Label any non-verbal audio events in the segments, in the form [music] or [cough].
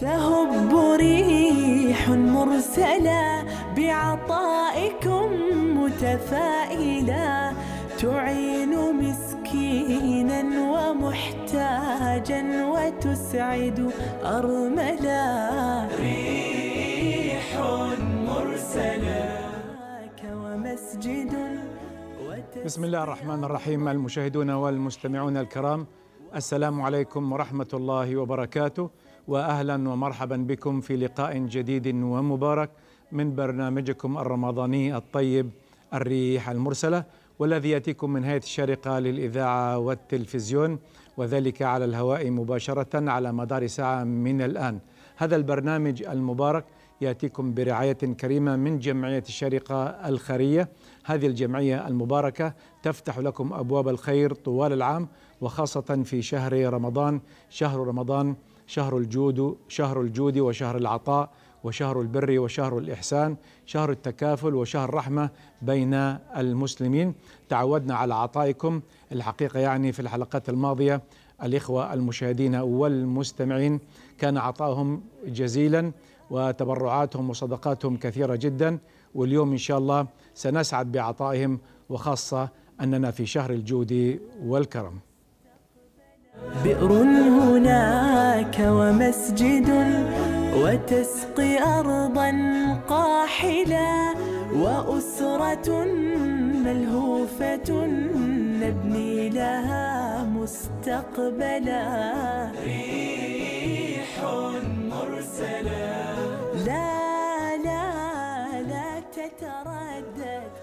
تهب ريح مرسلة بعطائكم متفائلة تعين مسكينا ومحتاجا وتسعد أرملا ريح مرسلة ومسجد بسم الله الرحمن الرحيم المشاهدون والمستمعون الكرام السلام عليكم ورحمة الله وبركاته واهلا ومرحبا بكم في لقاء جديد ومبارك من برنامجكم الرمضاني الطيب الريح المرسله والذي ياتيكم من هيئه الشارقه للاذاعه والتلفزيون وذلك على الهواء مباشره على مدار ساعه من الان. هذا البرنامج المبارك ياتيكم برعايه كريمه من جمعيه الشارقه الخيريه، هذه الجمعيه المباركه تفتح لكم ابواب الخير طوال العام وخاصه في شهر رمضان، شهر رمضان شهر الجود شهر الجود وشهر العطاء وشهر البر وشهر الإحسان شهر التكافل وشهر الرحمه بين المسلمين تعودنا على عطائكم الحقيقة يعني في الحلقات الماضية الإخوة المشاهدين والمستمعين كان عطائهم جزيلا وتبرعاتهم وصدقاتهم كثيرة جدا واليوم إن شاء الله سنسعد بعطائهم وخاصة أننا في شهر الجود والكرم بئر هناك ومسجد وتسقي أرضا قاحلا وأسرة ملهوفة نبني لها مستقبلا ريح مرسلا لا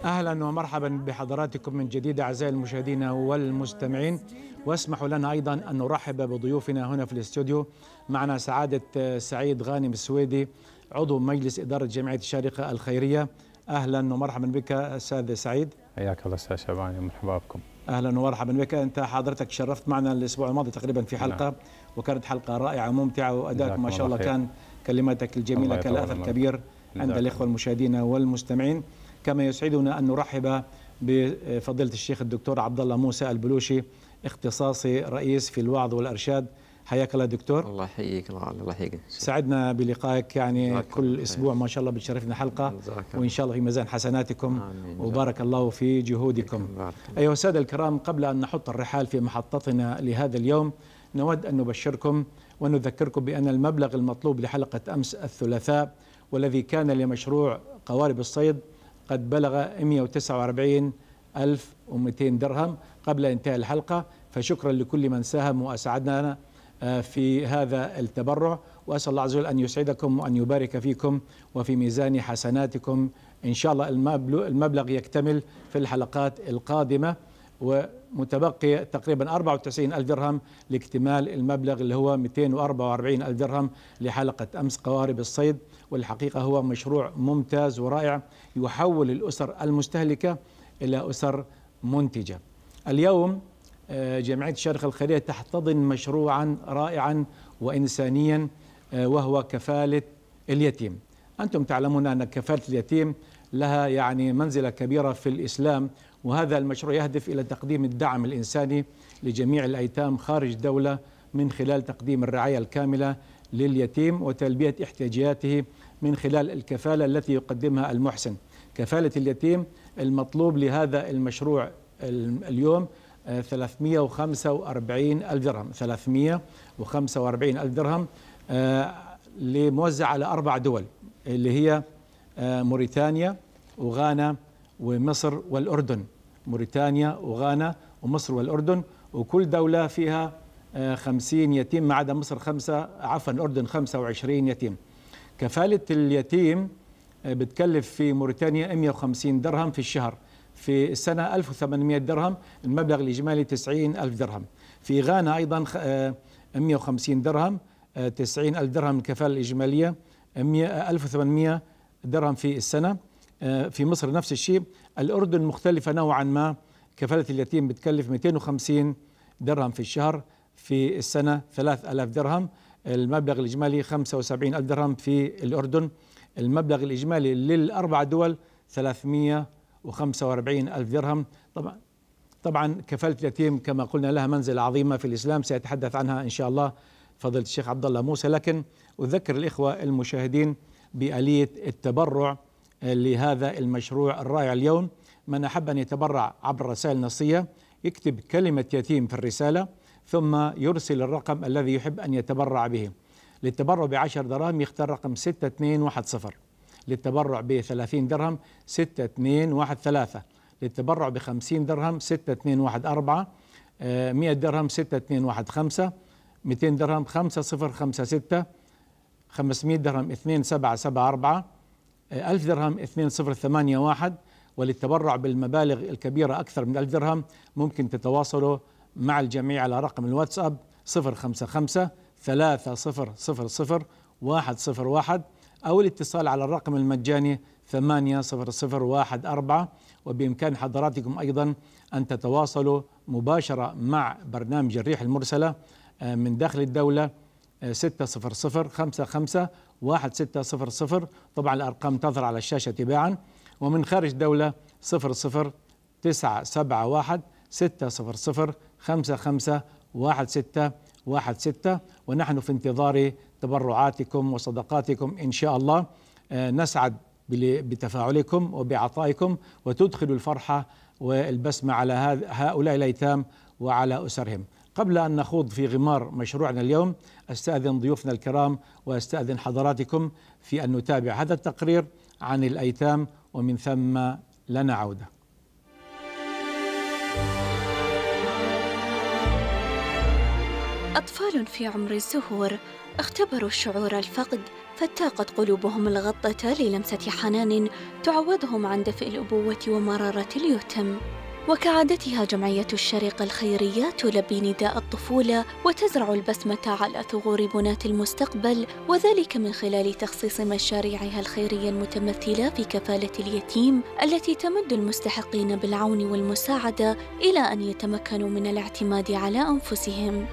اهلا ومرحبا بحضراتكم من جديد اعزائي المشاهدين والمستمعين واسمحوا لنا ايضا ان نرحب بضيوفنا هنا في الاستوديو معنا سعاده آه، سعيد غانم السويدي عضو مجلس اداره جمعيه الشارقه الخيريه اهلا ومرحبا بك استاذ سعيد حياك الله استاذ شعباني مرحبا بكم اهلا ومرحبا بك انت حضرتك شرفت معنا الاسبوع الماضي تقريبا في حلقه نعم. وكانت حلقه رائعه ممتعه وادائك ما شاء الله خير. كان كلماتك الجميله كان اثر كبير عند الاخوه المشاهدين والمستمعين كما يسعدنا أن نرحب بفضيلة الشيخ الدكتور عبد الله موسى البلوشي اختصاصي رئيس في الوعظ والإرشاد حياك الله دكتور الله يحييك الله يحييك سعدنا بلقائك يعني كل اسبوع ما شاء الله بتشرفنا حلقه وان شاء الله في ميزان حسناتكم آمين وبارك الله في جهودكم ايها الساده الكرام قبل ان نحط الرحال في محطتنا لهذا اليوم نود ان نبشركم ونذكركم بان المبلغ المطلوب لحلقه امس الثلاثاء والذي كان لمشروع قوارب الصيد قد بلغ 149200 درهم قبل انتهاء الحلقة فشكرا لكل من ساهم وأسعدنا آه، في هذا التبرع وأسأل الله عز وجل أن يسعدكم وأن يبارك فيكم وفي ميزان حسناتكم إن شاء الله المبلغ يكتمل في الحلقات القادمة ومتبقي تقريبا 94 ألف درهم لاكتمال المبلغ اللي هو 244 ألف درهم لحلقة أمس قوارب الصيد والحقيقة هو مشروع ممتاز ورائع يحول الأسر المستهلكة إلى أسر منتجة اليوم آه، جمعية الشرق الخيرية تحتضن مشروعا رائعا وإنسانيا آه، وهو كفالة اليتيم أنتم تعلمون أن كفالة اليتيم لها يعني منزلة كبيرة في الإسلام وهذا المشروع يهدف إلى تقديم الدعم الإنساني لجميع الأيتام خارج دولة من خلال تقديم الرعاية الكاملة لليتيم وتلبية احتياجاته من خلال الكفالة التي يقدمها المحسن كفالة اليتيم المطلوب لهذا المشروع اليوم 345 آه، ألف درهم 345 ألف درهم آه، لموزع على أربع دول اللي هي آه، موريتانيا وغانا ومصر والأردن موريتانيا وغانا ومصر والأردن وكل دولة فيها 50 يتيم ما عدا مصر خمسة عفوا الأردن 25 يتيم كفالة اليتيم آه، بتكلف في موريتانيا 150 درهم في الشهر في السنة 1800 درهم المبلغ الإجمالي 90 ألف درهم في غانا أيضا 150 آه، درهم 90 آه، ألف درهم الكفالة الإجمالية 1800 درهم في السنة في مصر نفس الشيء الأردن مختلفة نوعا ما كفالة اليتيم بتكلف 250 درهم في الشهر في السنة 3000 درهم المبلغ الإجمالي 75 ألف درهم في الأردن المبلغ الإجمالي للأربع دول 345 ألف درهم طبعا طبعا كفالة اليتيم كما قلنا لها منزلة عظيمة في الإسلام سيتحدث عنها إن شاء الله فضل الشيخ عبد الله موسى لكن أذكر الإخوة المشاهدين بآلية التبرع لهذا المشروع الرائع اليوم من أحب أن يتبرع عبر رسائل نصية يكتب كلمة يتيم في الرسالة ثم يرسل الرقم الذي يحب أن يتبرع به للتبرع بعشر دراهم يختار رقم 6210 للتبرع ب 30 درهم 6213 للتبرع ب 50 درهم 6214 100 آه، درهم 6215 200 درهم 5056 500 درهم 2774 1000 آه، درهم 2081 وللتبرع بالمبالغ الكبيرة أكثر من 1000 درهم ممكن تتواصلوا مع الجميع على رقم الواتساب 055 300 101 أو الاتصال على الرقم المجاني 80014 وبإمكان حضراتكم أيضا أن تتواصلوا مباشرة مع برنامج الريح المرسلة آه، من داخل الدولة 600551600 آه، طبعا الأرقام تظهر على الشاشة تباعا ومن خارج الدولة 00971 600 خمسة خمسة واحد ستة واحد ستة ونحن في انتظار تبرعاتكم وصدقاتكم إن شاء الله آه، نسعد بتفاعلكم وبعطائكم وتدخلوا الفرحة والبسمة على هؤلاء الأيتام وعلى أسرهم قبل أن نخوض في غمار مشروعنا اليوم أستأذن ضيوفنا الكرام وأستأذن حضراتكم في أن نتابع هذا التقرير عن الأيتام ومن ثم لنا عوده أطفال في عمر الزهور اختبروا شعور الفقد فتاقت قلوبهم الغطة للمسة حنان تعوضهم عن دفء الأبوة ومرارة اليتم وكعادتها جمعية الشرقة الخيرية تلبي نداء الطفولة وتزرع البسمة على ثغور بناة المستقبل وذلك من خلال تخصيص مشاريعها الخيرية المتمثلة في كفالة اليتيم التي تمد المستحقين بالعون والمساعدة إلى أن يتمكنوا من الاعتماد على أنفسهم.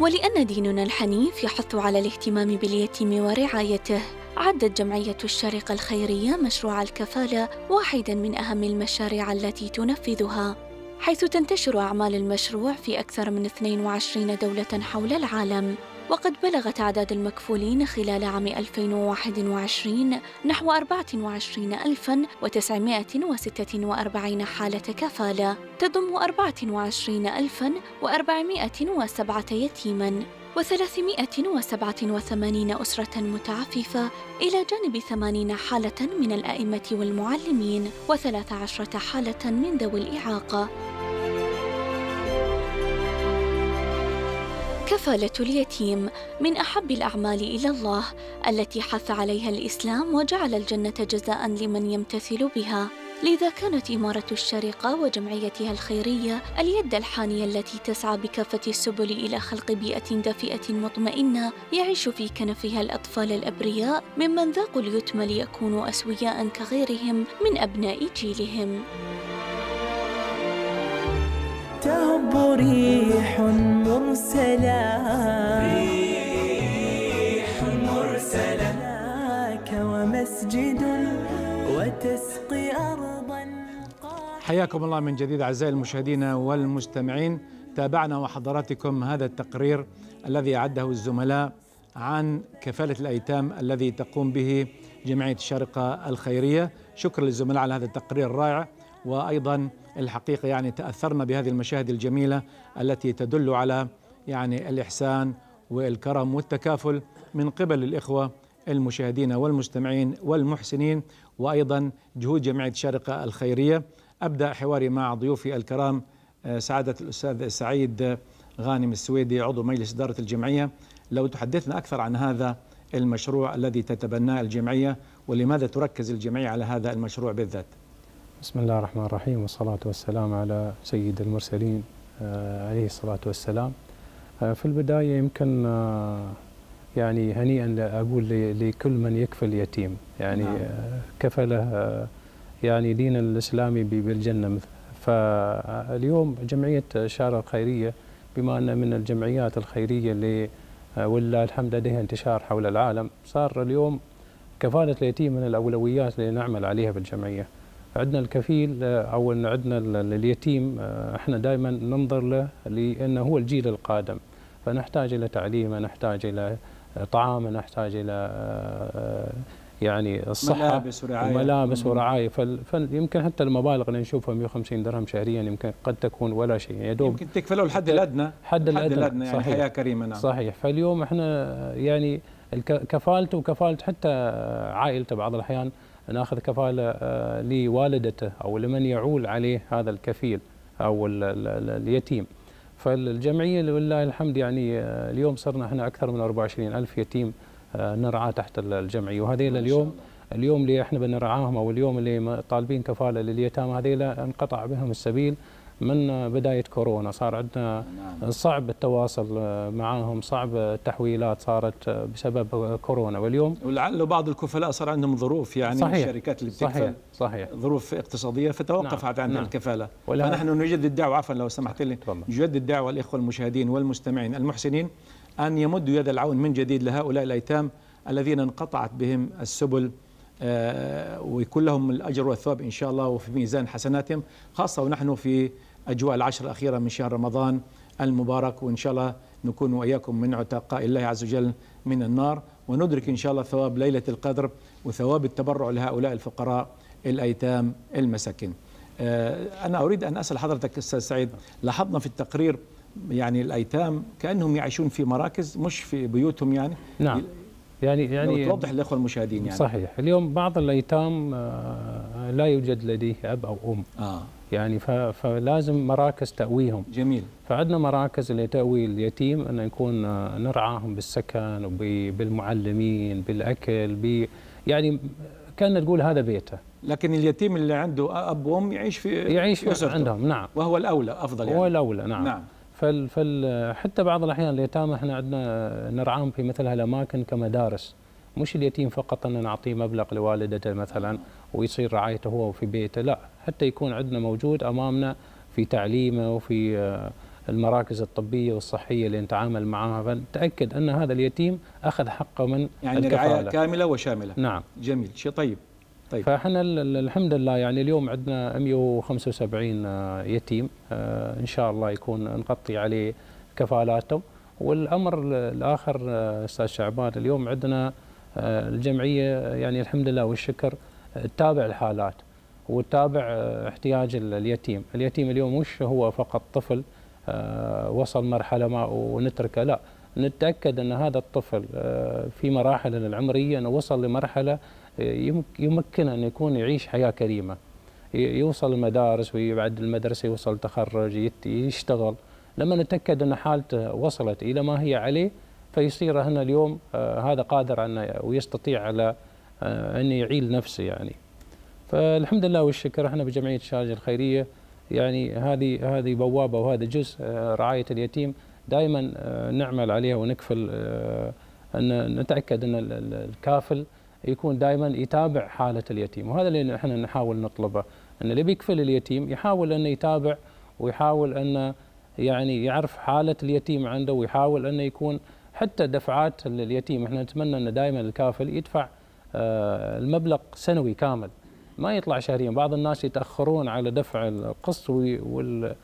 ولأن ديننا الحنيف يحث على الاهتمام باليتيم ورعايته عدت جمعية الشارقة الخيرية مشروع الكفالة واحدا من أهم المشاريع التي تنفذها حيث تنتشر أعمال المشروع في أكثر من 22 دولة حول العالم وقد بلغت أعداد المكفولين خلال عام 2021 نحو 24946 حالة كفالة تضم 24407 يتيماً وثلاثمائة وسبعة وثمانين أسرة متعففة إلى جانب ثمانين حالة من الأئمة والمعلمين وثلاث عشرة حالة من ذوي الإعاقة كفالة اليتيم من أحب الأعمال إلى الله التي حث عليها الإسلام وجعل الجنة جزاء لمن يمتثل بها لذا كانت إمارة الشارقة وجمعيتها الخيرية اليد الحانية التي تسعى بكافة السبل إلى خلق بيئة دافئة مطمئنة يعيش في كنفها الأطفال الأبرياء ممن ذاقوا اليتم ليكونوا أسوياء كغيرهم من أبناء جيلهم تهب ريح مرسلة ريح مرسلة ومسجد وتسقي أرض حياكم الله من جديد أعزائي المشاهدين والمستمعين تابعنا وحضراتكم هذا التقرير الذي أعده الزملاء عن كفالة الأيتام الذي تقوم به جمعية الشارقة الخيرية شكرا للزملاء على هذا التقرير الرائع وأيضا الحقيقة يعني تأثرنا بهذه المشاهد الجميلة التي تدل على يعني الإحسان والكرم والتكافل من قبل الإخوة المشاهدين والمستمعين والمحسنين وأيضا جهود جمعية الشارقة الخيرية أبدأ حواري مع ضيوفي الكرام آه، سعادة الأستاذ سعيد آه، غانم السويدي عضو مجلس إدارة الجمعية لو تحدثنا أكثر عن هذا المشروع الذي تتبناه الجمعية ولماذا تركز الجمعية على هذا المشروع بالذات بسم الله الرحمن الرحيم والصلاة والسلام على سيد المرسلين آه، عليه الصلاة والسلام في البداية يمكن يعني هنيئا أقول لكل من يكفل يتيم يعني نعم. كفله يعني دين الإسلامي بالجنة فاليوم جمعية شارة الخيرية بما أن من الجمعيات الخيرية اللي آه، ولله الحمد لديها انتشار حول العالم صار اليوم كفالة اليتيم من الأولويات اللي نعمل عليها بالجمعية عندنا الكفيل آه، أو عندنا اليتيم آه، احنا دائما ننظر له لأنه هو الجيل القادم فنحتاج إلى تعليمه نحتاج إلى طعامه نحتاج إلى يعني الصحه ملابس ورعايه ملابس ورعايه فيمكن حتى المبالغ اللي نشوفها 150 درهم شهريا يمكن قد تكون ولا شيء يا دوب يمكن تكفي له الحد الادنى الحد الادنى, الأدنى يعني صحيح حياه كريمه نعم صحيح فاليوم احنا يعني كفالته وكفاله حتى عائلته بعض الاحيان ناخذ كفاله آه، لوالدته او لمن يعول عليه هذا الكفيل او اليتيم فالجمعيه لله الحمد يعني آه، اليوم صرنا احنا اكثر من 24 الف يتيم آه، نرعاه تحت الجمعيه وهذيل اليوم اليوم اللي احنا بنرعاهم او اليوم اللي طالبين كفاله لليتامى هذيل انقطع بهم السبيل من بدايه كورونا صار عندنا نعم. صعب التواصل آه، معاهم صعب التحويلات صارت آه، بسبب كورونا واليوم ولعل بعض الكفلاء صار عندهم ظروف يعني صحيح الشركات اللي بتكفل صحيح صحيح ظروف اقتصاديه فتوقفت نعم عن نعم الكفاله ونحن نجدد الدعوه عفوا لو سمحت لي نجدد الدعوه الاخوه المشاهدين والمستمعين المحسنين أن يمدوا يد العون من جديد لهؤلاء الأيتام الذين انقطعت بهم السبل آه، ويكون لهم الأجر والثواب إن شاء الله وفي ميزان حسناتهم خاصة ونحن في أجواء العشر الأخيرة من شهر رمضان المبارك وإن شاء الله نكون وإياكم من عتقاء الله عز وجل من النار وندرك إن شاء الله ثواب ليلة القدر وثواب التبرع لهؤلاء الفقراء الأيتام المساكين آه، أنا أريد أن أسأل حضرتك أستاذ سعيد لاحظنا في التقرير يعني الايتام كانهم يعيشون في مراكز مش في بيوتهم يعني نعم يعني يعني توضح للاخوه المشاهدين يعني صحيح اليوم بعض الايتام آه، لا يوجد لديه اب او ام آه. يعني فلازم مراكز تاويهم جميل فعندنا مراكز لتاوي اليتيم ان يكون آه، نرعاهم بالسكن وبالمعلمين بالاكل ب يعني كان تقول هذا بيته لكن اليتيم اللي عنده اب وام يعيش في يعيش في عندهم نعم وهو الاولى افضل يعني هو الاولى نعم, نعم. فال فال حتى بعض الاحيان اليتامى احنا عندنا نرعاهم في مثل هالاماكن كمدارس مش اليتيم فقط ان نعطيه مبلغ لوالدته مثلا ويصير رعايته هو في بيته لا حتى يكون عندنا موجود امامنا في تعليمه وفي آه، المراكز الطبية والصحية اللي نتعامل معها فنتأكد أن هذا اليتيم أخذ حقه من يعني الكفالة. رعاية كاملة وشاملة نعم جميل شيء طيب طيب فاحنا الحمد لله يعني اليوم عندنا 175 آه، يتيم آه، ان شاء الله يكون نغطي عليه كفالاتهم والامر الاخر آه، استاذ شعبان اليوم عندنا الجمعيه يعني الحمد لله والشكر تتابع الحالات وتتابع احتياج اليتيم، اليتيم اليوم مش هو فقط طفل وصل مرحله ما ونتركه لا، نتاكد ان هذا الطفل في مراحل العمريه انه وصل لمرحله يمكن أن يكون يعيش حياة كريمة يوصل المدارس ويبعد المدرسة يوصل تخرج يشتغل لما نتأكد أن حالته وصلت إلى ما هي عليه فيصير هنا اليوم آه، هذا قادر أن ويستطيع على آه، أن يعيل نفسه يعني فالحمد لله والشكر احنا بجمعية شارج الخيرية يعني هذه هذه بوابة وهذا جزء آه، رعاية اليتيم دائما نعمل عليها ونكفل أن نتأكد أن الكافل يكون دائما يتابع حاله اليتيم وهذا اللي احنا نحاول نطلبه ان اللي بيكفل اليتيم يحاول انه يتابع ويحاول انه يعني يعرف حاله اليتيم عنده ويحاول انه يكون حتى دفعات اليتيم احنا نتمنى انه دائما الكافل يدفع آه، المبلغ سنوي كامل ما يطلع شهريا بعض الناس يتاخرون على دفع القسط وال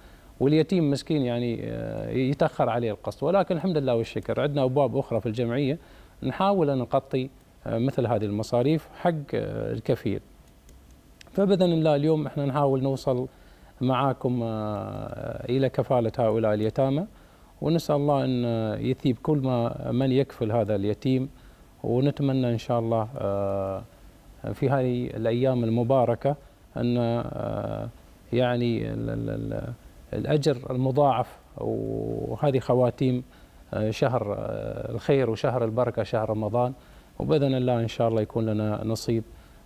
واليتيم مسكين يعني آه، يتاخر عليه القسط ولكن الحمد لله والشكر عندنا ابواب اخرى في الجمعيه نحاول ان نغطي آه، مثل هذه المصاريف حق آه، الكفيل فباذن الله اليوم احنا نحاول نوصل معاكم آه، الى كفاله هؤلاء اليتامى ونسال الله ان يثيب كل ما من يكفل هذا اليتيم ونتمنى ان شاء الله في هذه الايام المباركه ان يعني الاجر المضاعف وهذه خواتيم شهر الخير وشهر البركه شهر رمضان وباذن الله ان شاء الله يكون لنا نصيب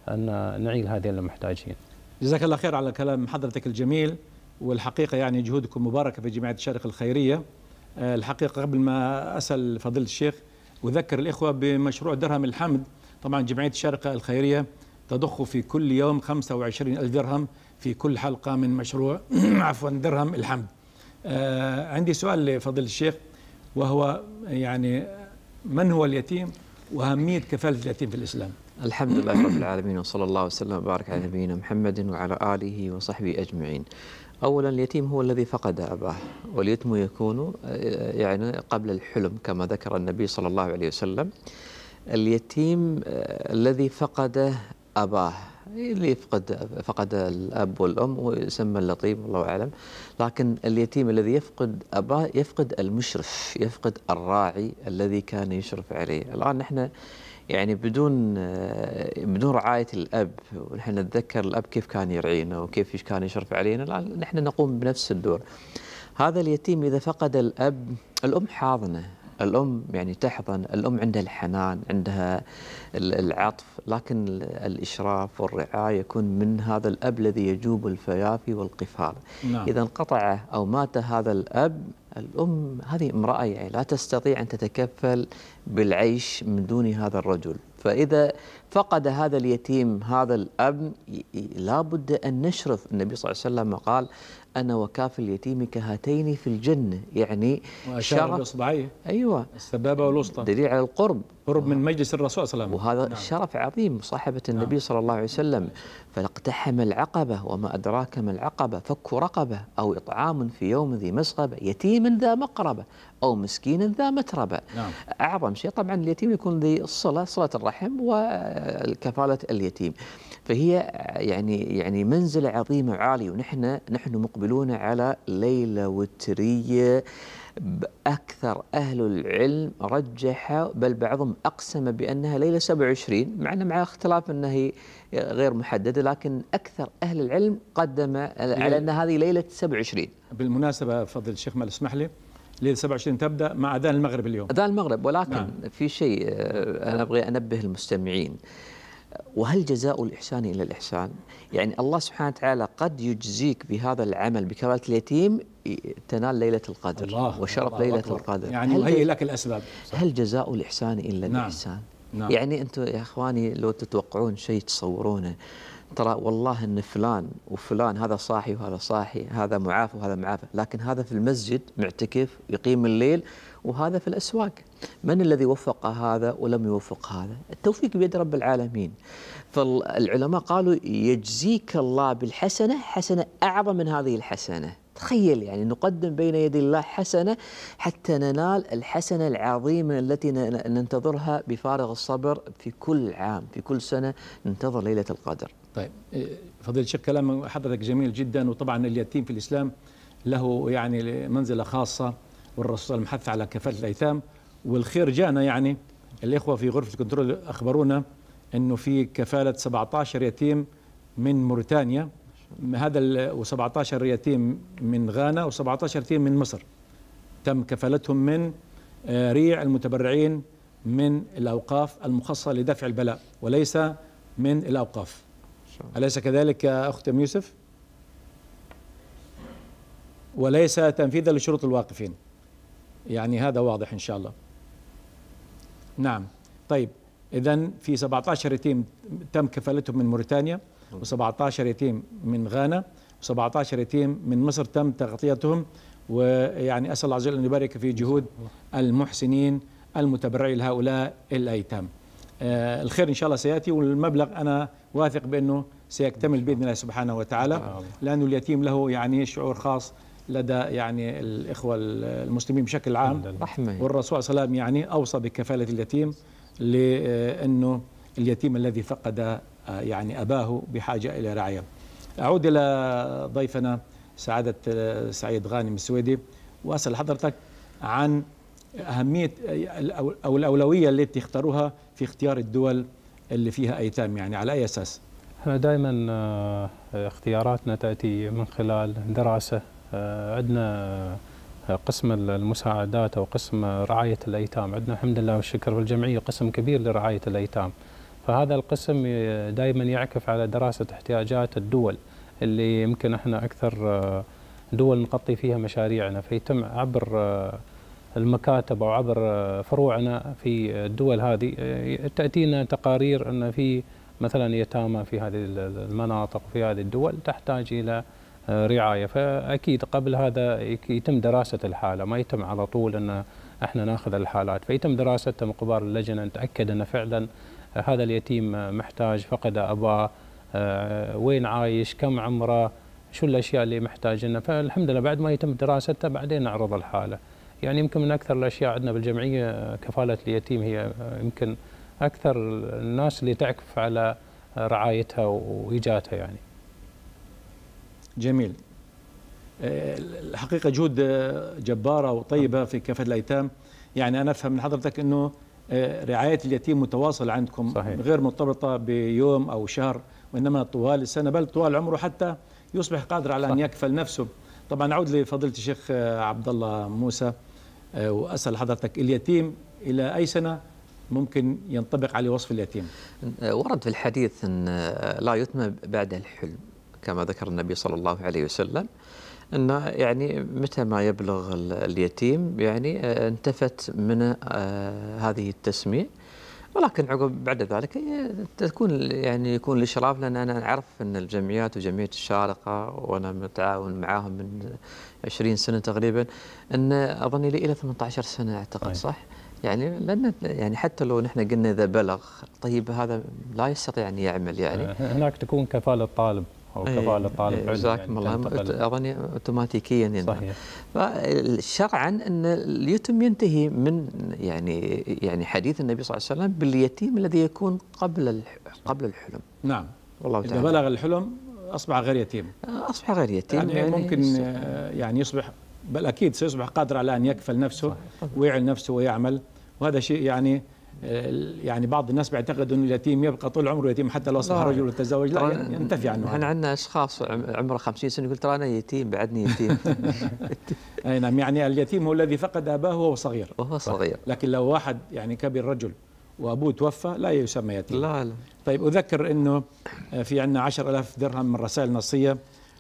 ان نعيل هذه المحتاجين. جزاك الله خير على كلام حضرتك الجميل والحقيقه يعني جهودكم مباركه في جمعيه الشارقه الخيريه. آه، الحقيقه قبل ما اسال فضيله الشيخ اذكر الاخوه بمشروع درهم الحمد طبعا جمعيه الشارقه الخيريه تضخ في كل يوم 25 ألف درهم في كل حلقة من مشروع [clears throat] عفوا درهم الحمد آه عندي سؤال لفضيلة الشيخ وهو يعني من هو اليتيم واهميه كفاله اليتيم في الاسلام. الحمد لله رب العالمين وصلى الله وسلم وبارك على نبينا محمد وعلى اله وصحبه اجمعين. اولا اليتيم هو الذي فقد اباه واليتم يكون يعني قبل الحلم كما ذكر النبي صلى الله عليه وسلم. اليتيم آه، الذي فقد اباه اللي يفقد فقد الاب والام ويسمى اللطيف والله اعلم لكن اليتيم الذي يفقد اباه يفقد المشرف يفقد الراعي الذي كان يشرف عليه الان نحن يعني بدون بدون رعايه الاب ونحن نتذكر الاب كيف كان يرعينا وكيف كان يشرف علينا الان نحن نقوم بنفس الدور هذا اليتيم اذا فقد الاب الام حاضنه الأم يعني تحضن الأم عندها الحنان عندها العطف لكن الإشراف والرعاية يكون من هذا الأب الذي يجوب الفيافي والقفال نعم. إذا انقطع أو مات هذا الأب الأم هذه امرأة يعني لا تستطيع أن تتكفل بالعيش من دون هذا الرجل فإذا فقد هذا اليتيم هذا الأب لابد أن نشرف النبي صلى الله عليه وسلم قال أنا وكاف اليتيم كهاتين في الجنة يعني شرف اصبعي أيوة السبابة والوسطى دليل على القرب قرب من مجلس الرسول صلى الله عليه وسلم وهذا نعم. الشرف عظيم صاحبة نعم. النبي نعم. صلى الله عليه وسلم فلاقتحم العقبة وما أدراك ما العقبة فك رقبة أو إطعام في يوم ذي مسغبة يتيم ذا مقربة أو مسكين ذا متربة نعم. أعظم شيء طبعا اليتيم يكون ذي الصلة صلة الرحم وكفالة اليتيم فهي يعني يعني منزلة عظيمة وعالية ونحن نحن مقبلون على ليلة وترية أكثر أهل العلم رجح بل بعضهم أقسم بأنها ليلة 27 مع مع اختلاف أنها هي غير محددة لكن أكثر أهل العلم قدم على أن هذه ليلة 27 بالمناسبة فضل الشيخ مال اسمح لي ليلة 27 تبدأ مع أذان المغرب اليوم أذان المغرب ولكن نعم. في شيء آه، أنا أبغي أنبه المستمعين وهل جزاء الإحسان إلى الإحسان؟ يعني الله سبحانه وتعالى قد يجزيك بهذا العمل بكفالة اليتيم تنال ليلة القدر الله وشرف الله ليلة أكبر. القدر يعني يهيئ لك الأسباب صح. هل جزاء الإحسان إلا نعم. الإحسان؟ نعم. يعني أنتم يا إخواني لو تتوقعون شيء تصورونه ترى والله ان فلان وفلان هذا صاحي وهذا صاحي هذا معاف وهذا معافى لكن هذا في المسجد معتكف يقيم الليل وهذا في الاسواق من الذي وفق هذا ولم يوفق هذا التوفيق بيد رب العالمين فالعلماء قالوا يجزيك الله بالحسنه حسنه اعظم من هذه الحسنه تخيل يعني نقدم بين يدي الله حسنة حتى ننال الحسنة العظيمة التي ننتظرها بفارغ الصبر في كل عام في كل سنة ننتظر ليلة القدر طيب إيه، فضيلة الشيخ كلام حضرتك جميل جدا وطبعا اليتيم في الإسلام له يعني منزلة خاصة والرسول المحث على كفالة الأيتام والخير جانا يعني الإخوة في غرفة الكنترول أخبرونا أنه في كفالة 17 يتيم من موريتانيا هذا و17 يتيم من غانا و17 يتيم من مصر تم كفالتهم من آه، ريع المتبرعين من الأوقاف المخصصة لدفع البلاء وليس من الأوقاف أليس كذلك يا أخت أم يوسف وليس تنفيذا لشروط الواقفين يعني هذا واضح إن شاء الله نعم طيب إذا في 17 يتيم تم كفالتهم من موريتانيا و17 يتيم من غانا و17 يتيم من مصر تم تغطيتهم ويعني أسأل الله عز وجل أن يبارك في جهود المحسنين المتبرعين لهؤلاء الأيتام آه، الخير إن شاء الله سيأتي والمبلغ أنا واثق بأنه سيكتمل بإذن الله سبحانه وتعالى لأنه اليتيم له يعني شعور خاص لدى يعني الإخوة المسلمين بشكل عام رحمة والرسول صلى الله عليه وسلم يعني أوصى بكفالة اليتيم لأنه آه، اليتيم الذي فقد آه، يعني أباه بحاجة إلى رعاية أعود إلى ضيفنا سعادة سعيد غانم السويدي وأسأل حضرتك عن أهمية أو الأولوية التي اختاروها في اختيار الدول اللي فيها أيتام يعني على أي أساس؟ احنا دائما آه، اختياراتنا تأتي من خلال دراسة آه، عندنا آه، قسم المساعدات أو قسم رعاية الأيتام عندنا الحمد لله والشكر الجمعية قسم كبير لرعاية الأيتام فهذا القسم دائما يعكف على دراسة احتياجات الدول اللي يمكن احنا أكثر دول نغطي فيها مشاريعنا فيتم عبر المكاتب او عبر فروعنا في الدول هذه تاتينا تقارير ان في مثلا يتامى في هذه المناطق في هذه الدول تحتاج الى رعايه فاكيد قبل هذا يتم دراسه الحاله ما يتم على طول ان احنا ناخذ الحالات فيتم دراستها من قبل اللجنه نتاكد ان فعلا هذا اليتيم محتاج فقد اباه آه، وين عايش كم عمره شو الاشياء اللي محتاج فالحمد لله بعد ما يتم دراستها بعدين نعرض الحاله يعني يمكن من اكثر الاشياء عندنا بالجمعيه كفاله اليتيم هي يمكن اكثر الناس اللي تعكف على رعايتها وايجادها يعني. جميل. آه، الحقيقه جهود آه، جباره وطيبه في كفاله الايتام يعني انا افهم من حضرتك انه آه، رعايه اليتيم متواصله عندكم صحيح. غير مرتبطه بيوم او شهر وانما طوال السنه بل طوال عمره حتى يصبح قادر على صح. ان يكفل نفسه. طبعا اعود لفضيله الشيخ عبد الله موسى آه، وأسأل حضرتك اليتيم إلى أي سنة ممكن ينطبق عليه وصف اليتيم آه، ورد في الحديث أن آه، لا يتم بعد الحلم كما ذكر النبي صلى الله عليه وسلم أن يعني متى ما يبلغ اليتيم يعني انتفت من هذه التسمية ولكن عقب بعد ذلك تكون يعني يكون الاشراف لان انا اعرف ان الجمعيات وجمعيه الشارقه وانا متعاون معاهم من 20 سنه تقريبا ان اظن لي الى 18 سنه اعتقد صح؟ يعني لان يعني حتى لو نحن قلنا اذا بلغ طيب هذا لا يستطيع ان يعمل يعني آه، هناك تكون كفاله طالب او كفاله إيه، طالب إيه، علم يعني جزاكم يعني الله اظني اوتوماتيكيا صحيح فشرعا ان اليتم ينتهي من يعني يعني حديث النبي صلى الله عليه وسلم باليتيم الذي يكون قبل قبل الحلم نعم والله اذا بلغ الحلم اصبح غير يتيم اصبح غير يتيم يعني, يعني ممكن آه، يعني يصبح بل اكيد سيصبح قادر على ان يكفل نفسه ويعل نفسه ويعمل وهذا شيء يعني آه، يعني بعض الناس بيعتقد انه اليتيم يبقى طول عمره يتيم حتى لو اصبح رجل وتزوج لا ينتفي عنه احنا عندنا اشخاص عمره 50 سنه يقول ترى انا يتيم بعدني يتيم [laughs] اي نعم يعني اليتيم هو الذي فقد اباه وهو صغير وهو صغير لكن لو واحد يعني كبر رجل وابوه توفى لا يسمى يتيم لا لا طيب اذكر انه في عندنا 10000 درهم من رسائل نصيه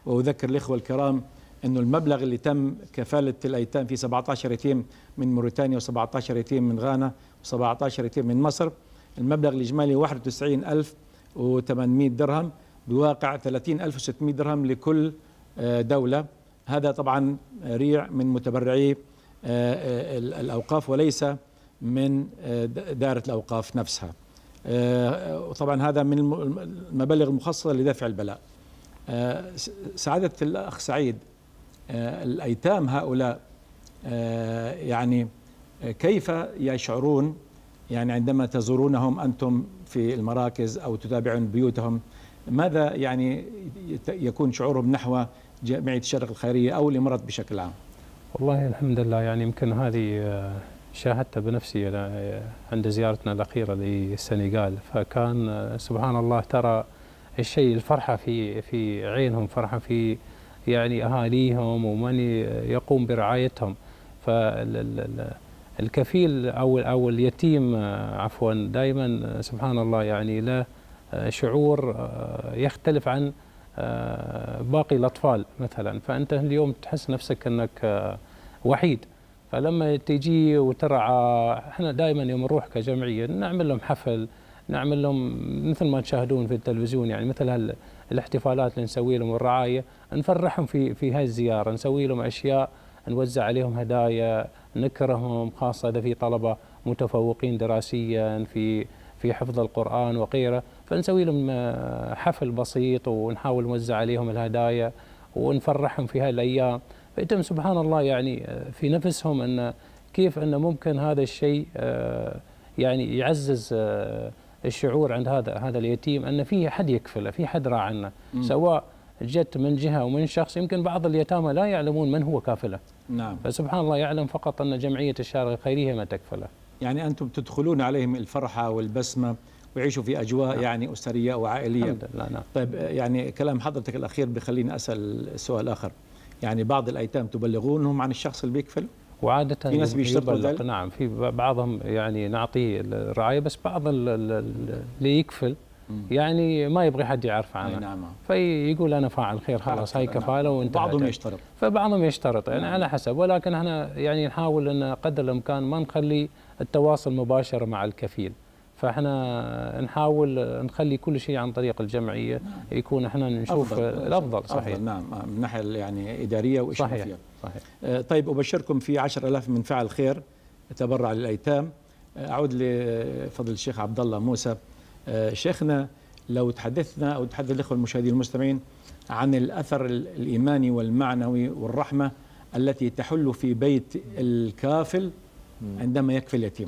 واذكر الاخوه الكرام انه المبلغ اللي تم كفاله الايتام في 17 يتيم من موريتانيا و17 يتيم من غانا 17 يتيم من مصر المبلغ الإجمالي 91800 درهم بواقع 30600 درهم لكل آه، دولة هذا طبعا ريع من متبرعي آه، آه، الأوقاف وليس من دائرة الأوقاف نفسها وطبعا هذا من المبالغ المخصصة لدفع البلاء سعادة الأخ سعيد الأيتام هؤلاء يعني كيف يشعرون يعني عندما تزورونهم أنتم في المراكز أو تتابعون بيوتهم ماذا يعني يكون شعورهم نحو جمعية الشرق الخيرية أو الإمارات بشكل عام والله الحمد لله يعني يمكن هذه آه، شاهدتها بنفسي آه، عند زيارتنا الأخيرة للسنغال فكان آه، سبحان الله ترى الشيء الفرحة في في عينهم فرحة في يعني أهاليهم ومن يقوم برعايتهم فال الكفيل او او اليتيم آه، عفوا دائما آه، سبحان الله يعني له آه، شعور يختلف عن باقي الاطفال مثلا فانت اليوم تحس نفسك انك وحيد فلما تجي وترعى احنا دائما يوم نروح كجمعيه نعمل لهم حفل نعمل لهم مثل ما تشاهدون في التلفزيون يعني مثل الاحتفالات اللي نسوي لهم والرعايه نفرحهم في في هالزياره نسوي لهم اشياء نوزع عليهم هدايا نكرههم خاصة إذا في طلبة متفوقين دراسيا في في حفظ القرآن وغيره فنسوي لهم آه، حفل بسيط ونحاول نوزع عليهم الهدايا ونفرحهم في هالأيام الأيام فيتم سبحان الله يعني آه، في نفسهم أن كيف أن ممكن هذا الشيء آه، يعني يعزز الشعور عند هذا هذا اليتيم أن في حد يكفله في حد راعى عنه سواء جت من جهة ومن شخص يمكن بعض اليتامى لا يعلمون من هو كافله نعم فسبحان الله يعلم فقط أن جمعية الشارع الخيرية ما تكفله يعني أنتم تدخلون عليهم الفرحة والبسمة ويعيشوا في أجواء نعم. يعني أسرية وعائلية الحمد لله نعم. طيب يعني كلام حضرتك الأخير بخليني أسأل سؤال آخر يعني بعض الأيتام تبلغونهم عن الشخص اللي بيكفل وعادة في ناس بيشتغلوا نعم في بعضهم يعني نعطيه الرعاية بس بعض اللي يكفل يعني ما يبغي حد يعرف عنه نعم فيقول انا فاعل خير خلاص هاي كفاله نعم. وانت بعضهم يشترط فبعضهم يشترط يعني نعم. على حسب ولكن احنا يعني نحاول ان قدر الامكان ما نخلي التواصل مباشر مع الكفيل فاحنا نحاول نخلي كل شيء عن طريق الجمعيه نعم. يكون احنا نشوف أفضل. الافضل صحيح أفضل نعم آه، من ناحيه يعني اداريه واشرافيه صحيح. صحيح آه، طيب ابشركم في 10000 من فعل خير تبرع للايتام آه، اعود لفضل الشيخ عبد الله موسى آه، شيخنا لو تحدثنا أو تحدث الإخوة المشاهدين المستمعين عن الأثر الإيماني والمعنوي والرحمة التي تحل في بيت الكافل عندما يكفي اليتيم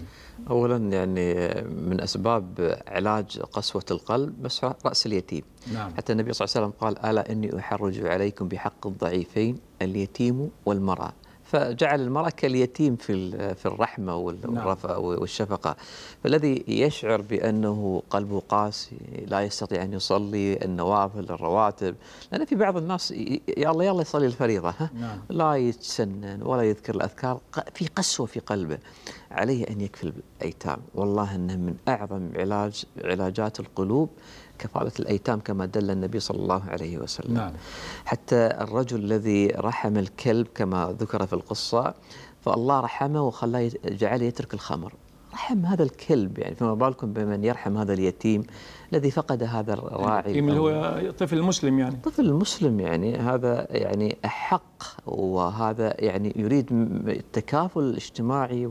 أولا يعني من أسباب علاج قسوة القلب بس رأس اليتيم نعم. حتى النبي صلى الله عليه وسلم قال ألا إني أحرج عليكم بحق الضعيفين اليتيم والمرأة فجعل المرأة كاليتيم في في الرحمة نعم. والرفاء والشفقة فالذي يشعر بأنه قلبه قاسي لا يستطيع أن يصلي النوافل الرواتب لأن في بعض الناس يلا يلا يصلي الفريضة ها؟ نعم. لا يتسنن ولا يذكر الأذكار في قسوة في قلبه عليه أن يكفل الأيتام والله أنه من أعظم علاج علاجات القلوب كفالة الأيتام كما دل النبي صلى الله عليه وسلم نعم. حتى الرجل الذي رحم الكلب كما ذكر في القصة فالله رحمه وخلاه جعله يترك الخمر رحم هذا الكلب يعني فما بالكم بمن يرحم هذا اليتيم الذي فقد هذا الراعي إيه، اللي هو طفل مسلم يعني طفل مسلم يعني هذا يعني أحق وهذا يعني يريد التكافل الاجتماعي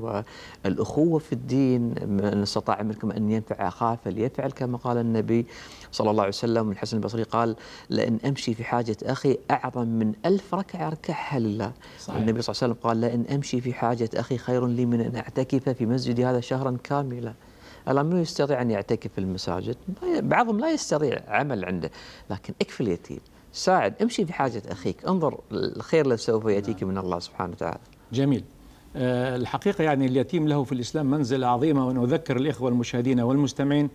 والأخوة في الدين من استطاع منكم أن ينفع أخاه فليفعل كما قال النبي صلى الله عليه وسلم الحسن البصري قال لأن أمشي في حاجة أخي أعظم من ألف ركعة اركعها لله صحيح. النبي صلى الله عليه وسلم قال لأن أمشي في حاجة أخي خير لي من أن أعتكف في مسجدي هذا شهرا كاملا الآن من يستطيع أن يعتكف في المساجد بعضهم لا يستطيع عمل عنده لكن اكفي اليتيم ساعد امشي في حاجة أخيك انظر الخير الذي سوف يأتيك نعم. من الله سبحانه وتعالى جميل آه، الحقيقة يعني اليتيم له في الإسلام منزلة عظيمة ونذكر الإخوة المشاهدين والمستمعين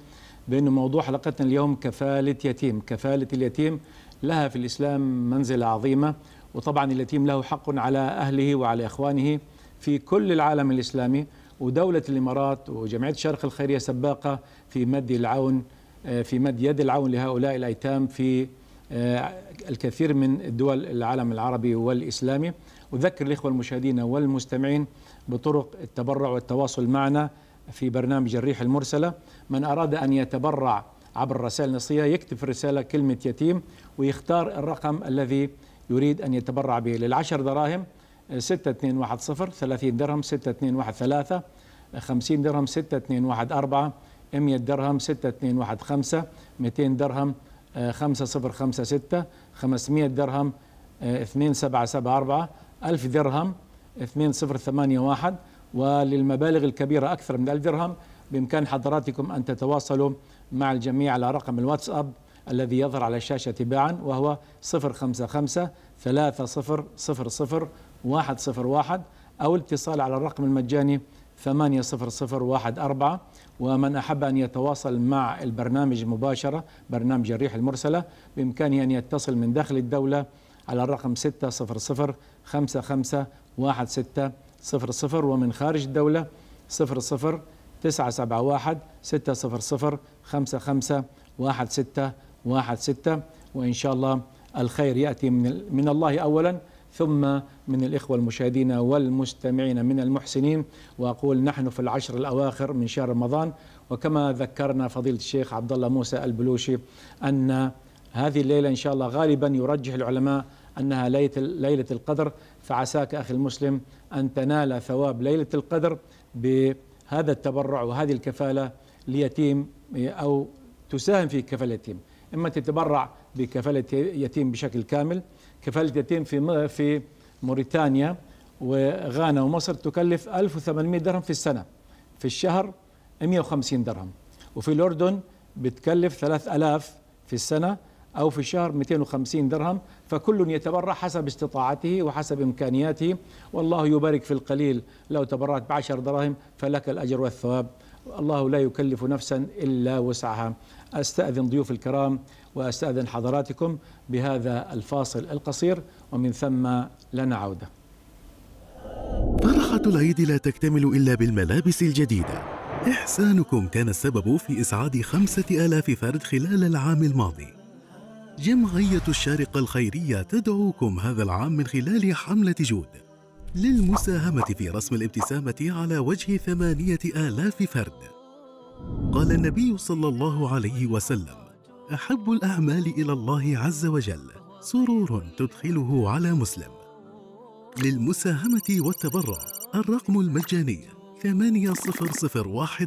بأن موضوع حلقتنا اليوم كفالة يتيم كفالة اليتيم لها في الإسلام منزلة عظيمة وطبعا اليتيم له حق على أهله وعلى إخوانه في كل العالم الإسلامي ودولة الإمارات وجمعية الشرق الخيرية سباقة في مد العون آه، في مد يد العون لهؤلاء الأيتام في آه، الكثير من الدول العالم العربي والإسلامي أذكر الإخوة المشاهدين والمستمعين بطرق التبرع والتواصل معنا في برنامج الريح المرسلة من أراد أن يتبرع عبر الرسائل النصية يكتب في الرسالة كلمة يتيم ويختار الرقم الذي يريد أن يتبرع به للعشر دراهم 6210 30 درهم 6213 50 درهم 6214 100 درهم 6215 200 درهم 5056 آه، 500 درهم 2774 آه، 1000 درهم 2081 وللمبالغ الكبيرة أكثر من 1000 درهم بإمكان حضراتكم أن تتواصلوا مع الجميع على رقم الواتساب الذي يظهر على الشاشة تباعا وهو 055 3000 101 أو الاتصال على الرقم المجاني 80014 ومن أحب أن يتواصل مع البرنامج مباشرة برنامج الريح المرسلة بإمكانه أن يتصل من داخل الدولة على الرقم 600551600 ومن خارج الدولة 00 971 600 5516 وإن شاء الله الخير يأتي من, من الله أولا ثم من الإخوة المشاهدين والمستمعين من المحسنين وأقول نحن في العشر الأواخر من شهر رمضان وكما ذكرنا فضيلة الشيخ عبد الله موسى البلوشي أن هذه الليلة إن شاء الله غالبا يرجح العلماء أنها ليلة القدر فعساك أخي المسلم أن تنال ثواب ليلة القدر بهذا التبرع وهذه الكفالة ليتيم أو تساهم في كفالة يتيم إما تتبرع بكفالة يتيم بشكل كامل كفالتين في في موريتانيا وغانا ومصر تكلف 1800 درهم في السنه في الشهر 150 درهم وفي الاردن بتكلف 3000 في السنه او في الشهر 250 درهم فكل يتبرع حسب استطاعته وحسب امكانياته والله يبارك في القليل لو تبرعت بعشر دراهم فلك الاجر والثواب الله لا يكلف نفسا الا وسعها استاذن ضيوف الكرام وأستأذن حضراتكم بهذا الفاصل القصير ومن ثم لنا عودة فرحة العيد لا تكتمل إلا بالملابس الجديدة إحسانكم كان السبب في إسعاد خمسة آلاف فرد خلال العام الماضي جمعية الشارقة الخيرية تدعوكم هذا العام من خلال حملة جود للمساهمة في رسم الابتسامة على وجه ثمانية آلاف فرد قال النبي صلى الله عليه وسلم أحب الأعمال إلى الله عز وجل سرور تدخله على مسلم للمساهمة والتبرع الرقم المجاني 80014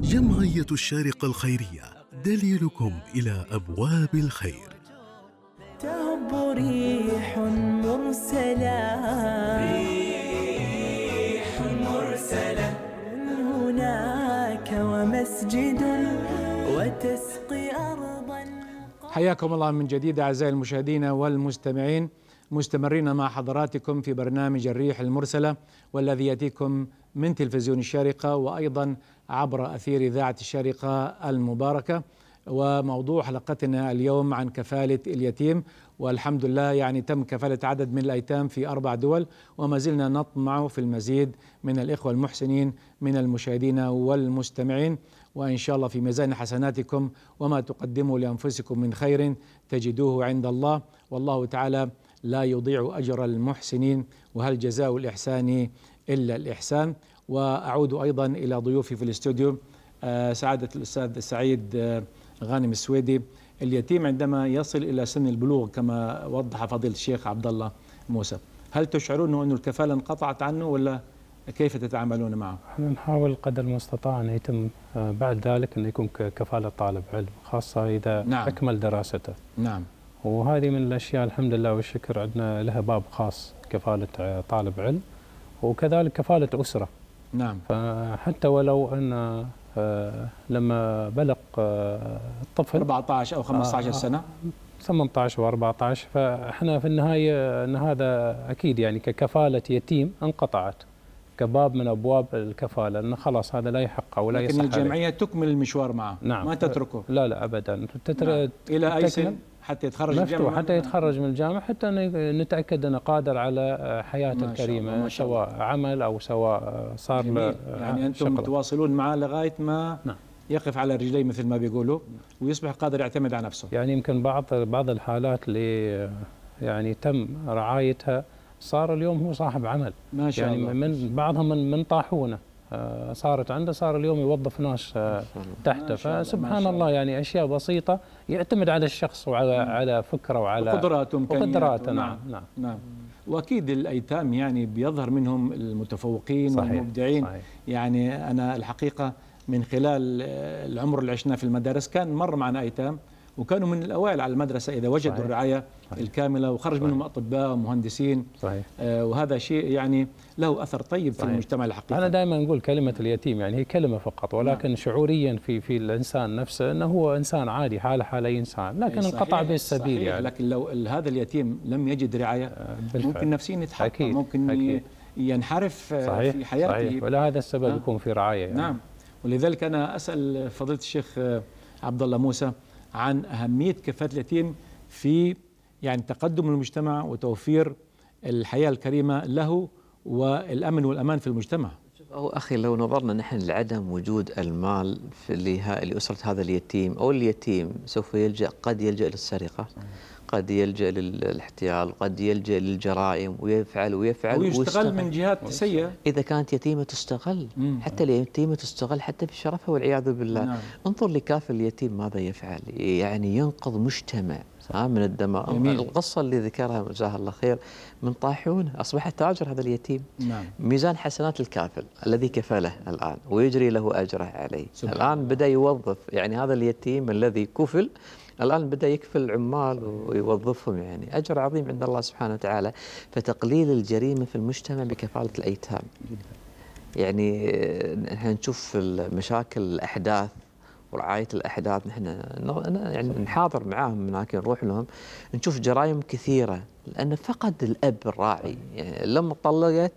جمعية الشارقة الخيرية دليلكم إلى أبواب الخير تهب ريح مرسلة ريح مرسلة من هناك ومسجد وتسقي أرض حياكم الله من جديد أعزائي المشاهدين والمستمعين مستمرين مع حضراتكم في برنامج الريح المرسلة والذي يأتيكم من تلفزيون الشارقة وأيضا عبر أثير إذاعة الشارقة المباركة وموضوع حلقتنا اليوم عن كفالة اليتيم والحمد لله يعني تم كفالة عدد من الأيتام في أربع دول وما زلنا نطمع في المزيد من الإخوة المحسنين من المشاهدين والمستمعين وإن شاء الله في ميزان حسناتكم وما تقدموا لأنفسكم من خير تجدوه عند الله والله تعالى لا يضيع أجر المحسنين وهل جزاء الإحسان إلا الإحسان وأعود أيضا إلى ضيوفي في الاستوديو آه، سعادة الأستاذ سعيد آه، غانم السويدي اليتيم عندما يصل إلى سن البلوغ كما وضح فضيلة الشيخ عبد الله موسى هل تشعرون أن الكفالة انقطعت عنه ولا كيف تتعاملون معه؟ احنا نحاول قدر المستطاع ان يتم آه، بعد ذلك انه يكون كفاله طالب علم خاصه اذا نعم. اكمل دراسته. نعم. وهذه من الاشياء الحمد لله والشكر عندنا لها باب خاص كفاله آه، طالب علم وكذلك كفاله اسره. نعم. فحتى ولو ان آه، لما بلغ الطفل 14 او 15 سنه 18 و14 فاحنا في النهايه ان هذا اكيد يعني ككفاله يتيم انقطعت كباب من ابواب الكفاله انه خلاص هذا لا يحق او لا يصح لكن الجمعيه عليك. تكمل المشوار معه نعم ما تتركه لا لا ابدا تتر... نعم. الى اي سن حتى يتخرج من الجامعه حتى يتخرج من الجامعه حتى نتاكد انه قادر على آه، حياته الكريمه سواء عمل او سواء آه، صار جميل. آه، يعني انتم شغلة. تواصلون معه لغايه ما نعم. يقف على رجليه مثل ما بيقولوا ويصبح قادر يعتمد على نفسه يعني يمكن بعض بعض الحالات اللي يعني تم رعايتها صار اليوم هو صاحب عمل ما شاء يعني الله. من بعضهم من من طاحونه آه، صارت عنده صار اليوم يوظف ناس آه، تحته فسبحان الله. الله يعني اشياء بسيطه يعتمد على الشخص وعلى مم. نعم. على فكره وعلى قدراته وقدراته نعم. نعم نعم, نعم. واكيد الايتام يعني بيظهر منهم المتفوقين صحيح والمبدعين صحيح يعني انا الحقيقه من خلال آه، العمر اللي عشناه في المدارس كان مر معنا ايتام وكانوا من الاوائل على المدرسه اذا وجدوا صحيح. الرعايه صحيح. الكامله وخرج صحيح. منهم اطباء ومهندسين صحيح. آه وهذا شيء يعني له اثر طيب صحيح. في المجتمع الحقيقي انا دائما اقول كلمه اليتيم يعني هي كلمه فقط نعم. ولكن نعم. شعوريا في في الانسان نفسه انه هو انسان عادي حاله حال اي انسان لكن إيه، انقطع به السبيل يعني لكن لو هذا اليتيم لم يجد رعايه آه، بالفعل. ممكن نفسيا يتحطم ممكن أكيد. ينحرف آه، صحيح. في حياته صحيح. ولا هذا السبب آه. يكون في رعايه يعني. نعم ولذلك انا اسال فضيله الشيخ آه، عبد الله موسى عن أهمية كفاءة اليتيم في يعني تقدم المجتمع وتوفير الحياة الكريمة له والأمن والأمان في المجتمع أو أخي لو نظرنا نحن لعدم وجود المال في لأسرة هذا اليتيم أو اليتيم سوف يلجأ قد يلجأ للسرقة قد يلجأ للاحتيال قد يلجأ للجرائم ويفعل ويفعل ويشتغل, ويستغل من جهات سيئة إذا كانت يتيمة تستغل مم. حتى اليتيمة تستغل حتى بشرفها والعياذ بالله نعم. انظر لكاف اليتيم ماذا يفعل يعني ينقذ مجتمع ها من الدماء جميل. القصة اللي ذكرها جزاه الله خير من طاحون أصبح تاجر هذا اليتيم نعم. ميزان حسنات الكافل الذي كفله الآن ويجري له أجره عليه الآن بدأ يوظف يعني هذا اليتيم الذي كفل الآن بدأ يكفل العمال ويوظفهم يعني أجر عظيم عند الله سبحانه وتعالى فتقليل الجريمة في المجتمع بكفالة الأيتام يعني نحن نشوف مشاكل الأحداث ورعاية الأحداث نحن يعني نحاضر معاهم هناك نروح لهم نشوف جرائم كثيرة لأن فقد الأب الراعي يعني لما طلقت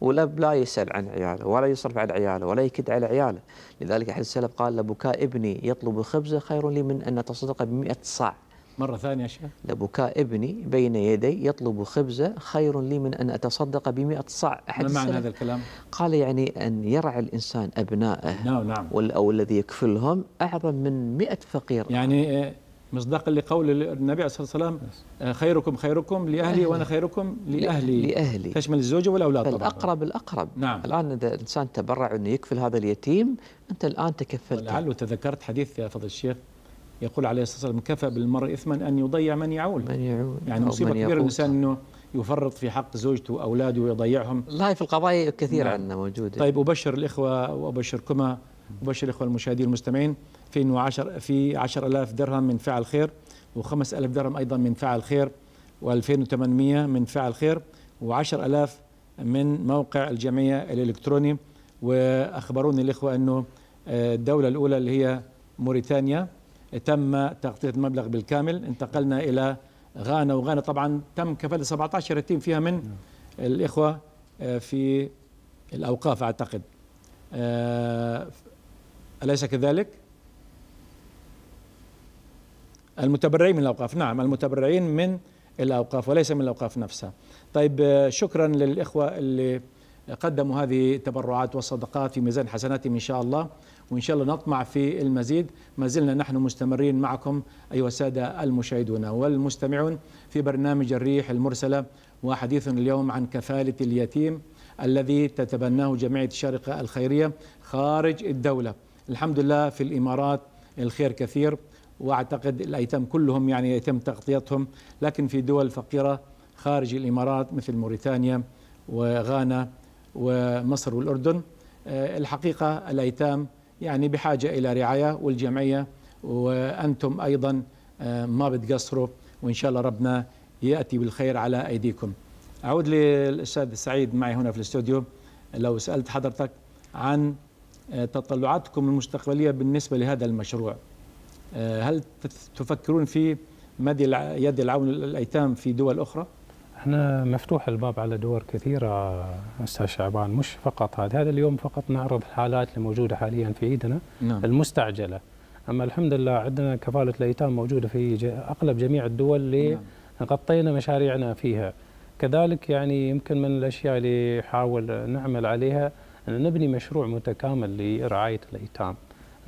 والاب لا يسال عن عياله ولا يصرف عن عياله ولا يكد على عياله لذلك احد السلف قال لبكاء ابني يطلب خبزه خير لي من ان اتصدق ب صاع مرة ثانية يا شيخ لبكاء ابني بين يدي يطلب خبزة خير لي من أن أتصدق 100 صاع أحد ما معنى هذا الكلام؟ قال يعني أن يرعى الإنسان أبنائه نعم نعم أو الذي يكفلهم أعظم من مئة فقير يعني مصداقا لقول النبي عليه الصلاه والسلام آه، خيركم خيركم لاهلي وانا خيركم لاهلي لاهلي تشمل الزوجه والاولاد طبعا الاقرب الاقرب نعم الان اذا الانسان تبرع انه يكفل هذا اليتيم انت الان تكفلت لعله تذكرت حديث يا فضل الشيخ يقول عليه الصلاه والسلام كفى بالمرء اثما ان يضيع من يعول من يعول يعني مصيبه كبيره الانسان انه يفرط في حق زوجته واولاده ويضيعهم لا في القضايا كثير نعم. عندنا موجوده طيب ابشر الاخوه وابشركما ابشر الاخوه المشاهدين المستمعين 2010 في 10000 درهم من فعل خير و5000 درهم ايضا من فعل خير و2800 من فعل خير و10000 من موقع الجمعيه الالكتروني واخبروني الاخوه انه آه، الدوله الاولى اللي هي موريتانيا تم تغطيه المبلغ بالكامل انتقلنا الى غانا وغانا طبعا تم كفاله 17 يتيم فيها من الاخوه آه، في الاوقاف اعتقد آه، اليس كذلك؟ المتبرعين من الأوقاف نعم المتبرعين من الأوقاف وليس من الأوقاف نفسها طيب آه، شكرا للإخوة اللي قدموا هذه التبرعات والصدقات في ميزان حسناتهم إن شاء الله وإن شاء الله نطمع في المزيد ما زلنا نحن مستمرين معكم أيها السادة المشاهدون والمستمعون في برنامج الريح المرسلة وحديثنا اليوم عن كفالة اليتيم الذي تتبناه جمعية الشارقة الخيرية خارج الدولة الحمد لله في الإمارات الخير كثير واعتقد الايتام كلهم يعني يتم تغطيتهم لكن في دول فقيره خارج الامارات مثل موريتانيا وغانا ومصر والاردن آه، الحقيقه الايتام يعني بحاجه الى رعايه والجمعيه وانتم ايضا آه، ما بتقصروا وان شاء الله ربنا ياتي بالخير على ايديكم. اعود للاستاذ سعيد معي هنا في الاستوديو لو سالت حضرتك عن آه، تطلعاتكم المستقبليه بالنسبه لهذا المشروع. آه، هل تفكرون في مد يد العون الايتام في دول اخرى؟ احنا مفتوح الباب على دول كثيره استاذ شعبان مش فقط هذا، هذا اليوم فقط نعرض الحالات الموجوده حاليا في ايدنا نعم. المستعجله، اما الحمد لله عندنا كفاله الايتام موجوده في اغلب جميع الدول اللي نعم. غطينا مشاريعنا فيها. كذلك يعني يمكن من الاشياء اللي نحاول نعمل عليها ان نبني مشروع متكامل لرعايه الايتام.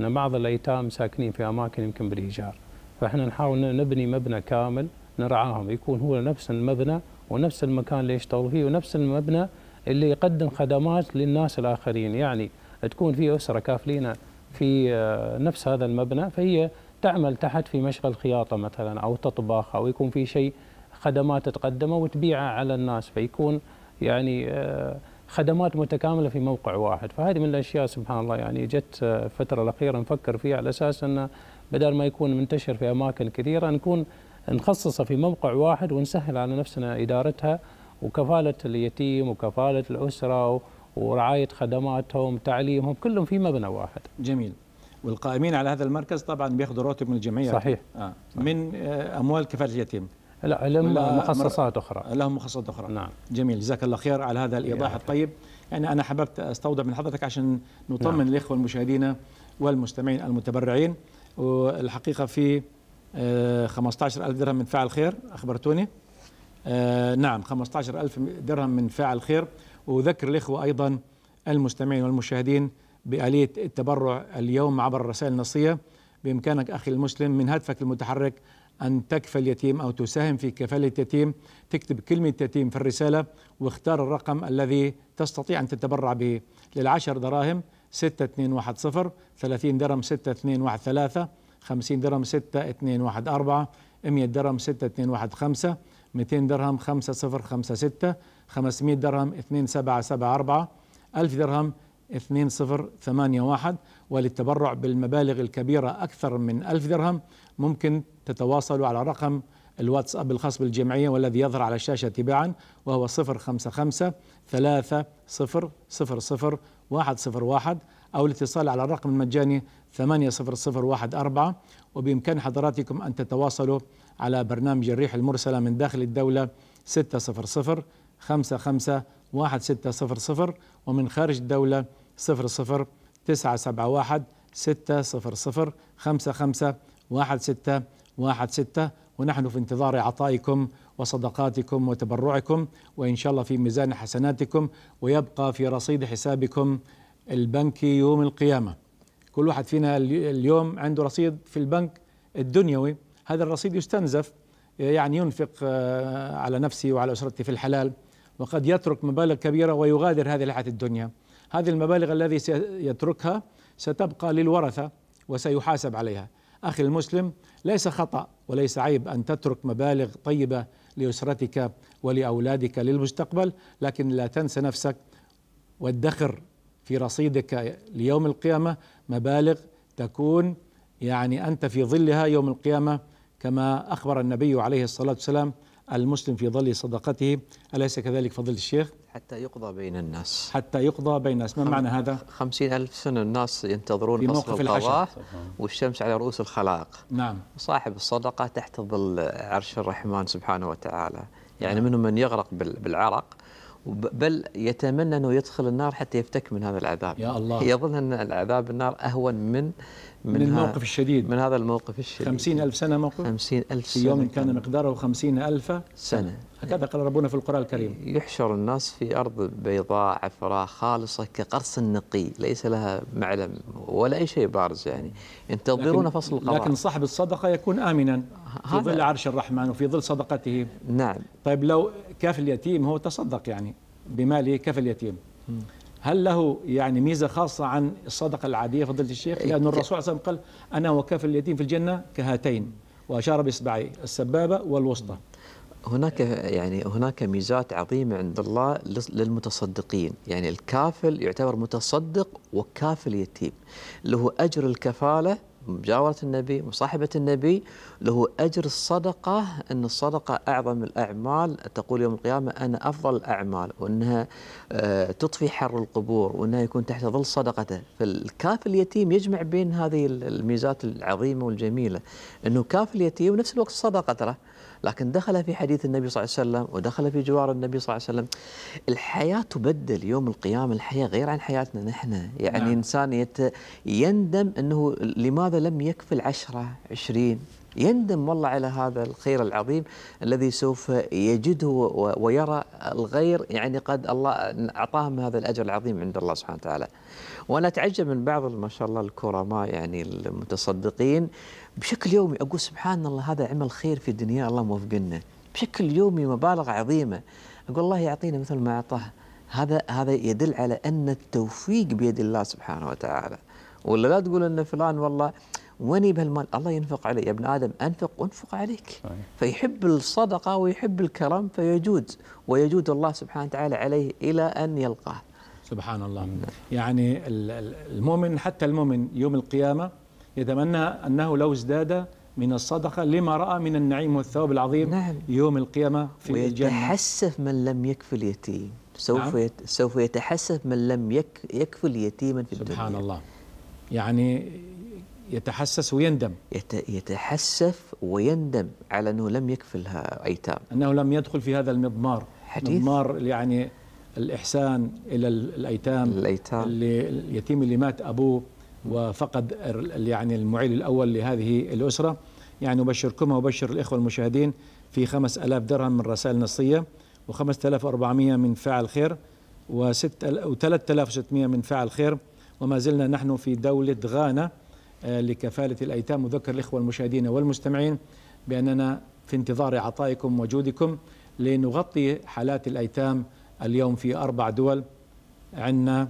ان بعض الايتام ساكنين في اماكن يمكن بالايجار فاحنا نحاول نبني مبنى كامل نرعاهم يكون هو نفس المبنى ونفس المكان اللي يشتغل فيه ونفس المبنى اللي يقدم خدمات للناس الاخرين يعني تكون في اسره كافلينه في آه، نفس هذا المبنى فهي تعمل تحت في مشغل خياطه مثلا او تطبخ او يكون في شيء خدمات تقدمه وتبيعه على الناس فيكون يعني آه، خدمات متكامله في موقع واحد فهذه من الاشياء سبحان الله يعني جت الفتره آه، الاخيره نفكر فيها على اساس انه بدل ما يكون منتشر في اماكن كثيره نكون نخصصه في موقع واحد ونسهل على نفسنا ادارتها وكفاله اليتيم وكفاله الاسره ورعايه خدماتهم تعليمهم كلهم في مبنى واحد جميل والقائمين على هذا المركز طبعا بياخذوا راتب من الجمعيه صحيح آه. من آه، اموال كفاله اليتيم لا لهم مخصصات اخرى لهم مخصصات اخرى نعم جميل جزاك الله خير على هذا الايضاح الطيب يعني انا حببت استوضح من حضرتك عشان نطمن نعم. الاخوه المشاهدين والمستمعين المتبرعين والحقيقه في 15000 آه، درهم من فاعل خير اخبرتوني آه، نعم 15000 درهم من فاعل خير وذكر الاخوه ايضا المستمعين والمشاهدين بآلية التبرع اليوم عبر الرسائل النصية بإمكانك أخي المسلم من هاتفك المتحرك أن تكفل يتيم أو تساهم في كفالة يتيم تكتب كلمة يتيم في الرسالة واختار الرقم الذي تستطيع أن تتبرع به للعشر دراهم 6210 30 درهم 6213 50 درهم 6214 100 درهم 6215 200 درهم 5056 500 درهم 2774 1000 درهم 2081 وللتبرع بالمبالغ الكبيرة أكثر من 1000 درهم ممكن تتواصلوا على رقم الواتساب الخاص بالجمعية والذي يظهر على الشاشة تباعا وهو 055 3 0 0 0 101 أو الاتصال على الرقم المجاني 80014 وبإمكان حضراتكم أن تتواصلوا على برنامج الريح المرسلة من داخل الدولة 600 55 ومن خارج الدولة 00 971 600 55 واحد ستة ونحن في انتظار عطائكم وصدقاتكم وتبرعكم وإن شاء الله في ميزان حسناتكم ويبقى في رصيد حسابكم البنكي يوم القيامة كل واحد فينا اليوم عنده رصيد في البنك الدنيوي هذا الرصيد يستنزف يعني ينفق آه، على نفسي وعلى أسرتي في الحلال وقد يترك مبالغ كبيرة ويغادر هذه الحياة الدنيا هذه المبالغ الذي سيتركها ستبقى للورثة وسيحاسب عليها أخي المسلم ليس خطأ وليس عيب أن تترك مبالغ طيبة لأسرتك ولأولادك للمستقبل لكن لا تنسى نفسك وادخر في رصيدك ليوم القيامة مبالغ تكون يعني أنت في ظلها يوم القيامة كما أخبر النبي عليه الصلاة والسلام المسلم في ظل صدقته أليس كذلك فضل الشيخ؟ حتى يقضى بين الناس حتى يقضى بين الناس ما معنى هذا؟ خمسين ألف سنة الناس ينتظرون في موقف القضاء والشمس على رؤوس الخلائق نعم صاحب الصدقة تحت ظل عرش الرحمن سبحانه وتعالى يعني منهم من يغرق بالعرق بل يتمنى أنه يدخل النار حتى يفتك من هذا العذاب يا الله يظن أن العذاب النار أهون من من, من الموقف الشديد من هذا الموقف الشديد 50 ألف سنة موقف 50 ألف سنة في يوم كان مقداره 50 ألف سنة هكذا قال ربنا في القرآن الكريم يحشر الناس في أرض بيضاء عفراء خالصة كقرص نقي ليس لها معلم ولا أي شيء بارز يعني ينتظرون فصل القضاء لكن صاحب الصدقة يكون آمنا في ظل عرش الرحمن وفي ظل صدقته نعم طيب لو كاف اليتيم هو تصدق يعني بماله كاف اليتيم هل له يعني ميزة خاصة عن الصدقة العادية فضيلة الشيخ إيه، لأن الرسول صلى الله عليه وسلم قال أنا وكاف اليتيم في الجنة كهاتين وأشار بإصبعي السبابة والوسطى هناك يعني هناك ميزات عظيمة عند الله للمتصدقين يعني الكافل يعتبر متصدق وكافل يتيم له أجر الكفالة مجاورة النبي مصاحبة النبي له أجر الصدقة أن الصدقة أعظم الأعمال تقول يوم القيامة أنا أفضل الأعمال وأنها آه، تطفي حر القبور وأنها يكون تحت ظل صدقته فالكاف اليتيم يجمع بين هذه الميزات العظيمة والجميلة أنه كاف اليتيم ونفس الوقت صدقة ترى لكن دخل في حديث النبي صلى الله عليه وسلم ودخل في جوار النبي صلى الله عليه وسلم الحياة تبدل يوم القيامة الحياة غير عن حياتنا نحن يعني نعم. إنسان يت يندم أنه لماذا لم يكفل عشرة عشرين يندم والله على هذا الخير العظيم الذي سوف يجده ويرى الغير يعني قد الله أعطاهم هذا الأجر العظيم عند الله سبحانه وتعالى وانا اتعجب من بعض ما شاء الله الكرماء يعني المتصدقين بشكل يومي اقول سبحان الله هذا عمل خير في الدنيا الله موفقنا بشكل يومي مبالغ عظيمه اقول الله يعطينا مثل ما اعطاه هذا هذا يدل على ان التوفيق بيد الله سبحانه وتعالى ولا لا تقول ان فلان والله وني بهالمال الله ينفق علي يا ابن آدم أنفق وانفق عليك فيحب الصدقة ويحب الكرم فيجود ويجود الله سبحانه وتعالى عليه إلى أن يلقاه سبحان الله نعم. يعني المؤمن حتى المؤمن يوم القيامة يتمنى أنه لو ازداد من الصدقة لما رأى من النعيم والثواب العظيم نعم. يوم القيامة في ويتحسف الجنة ويتحسف من لم يكفي اليتيم سوف نعم. يت... سوف يتحسف من لم يك... يكفل يتيما في سبحان الدنيا سبحان الله يعني يتحسس ويندم يت... يتحسف ويندم على أنه لم يكفلها أيتام أنه لم يدخل في هذا المضمار حديث مضمار يعني الإحسان إلى الأيتام الأيتام اللي اليتيم اللي مات أبوه وفقد يعني المعيل الأول لهذه الأسرة يعني أبشركم وأبشر الإخوة المشاهدين في 5000 درهم من رسائل نصية و5400 من فعل خير و3600 من فعل خير وما زلنا نحن في دولة غانا آه، لكفالة الأيتام وذكر الإخوة المشاهدين والمستمعين بأننا في انتظار عطائكم وجودكم لنغطي حالات الأيتام اليوم في أربع دول عندنا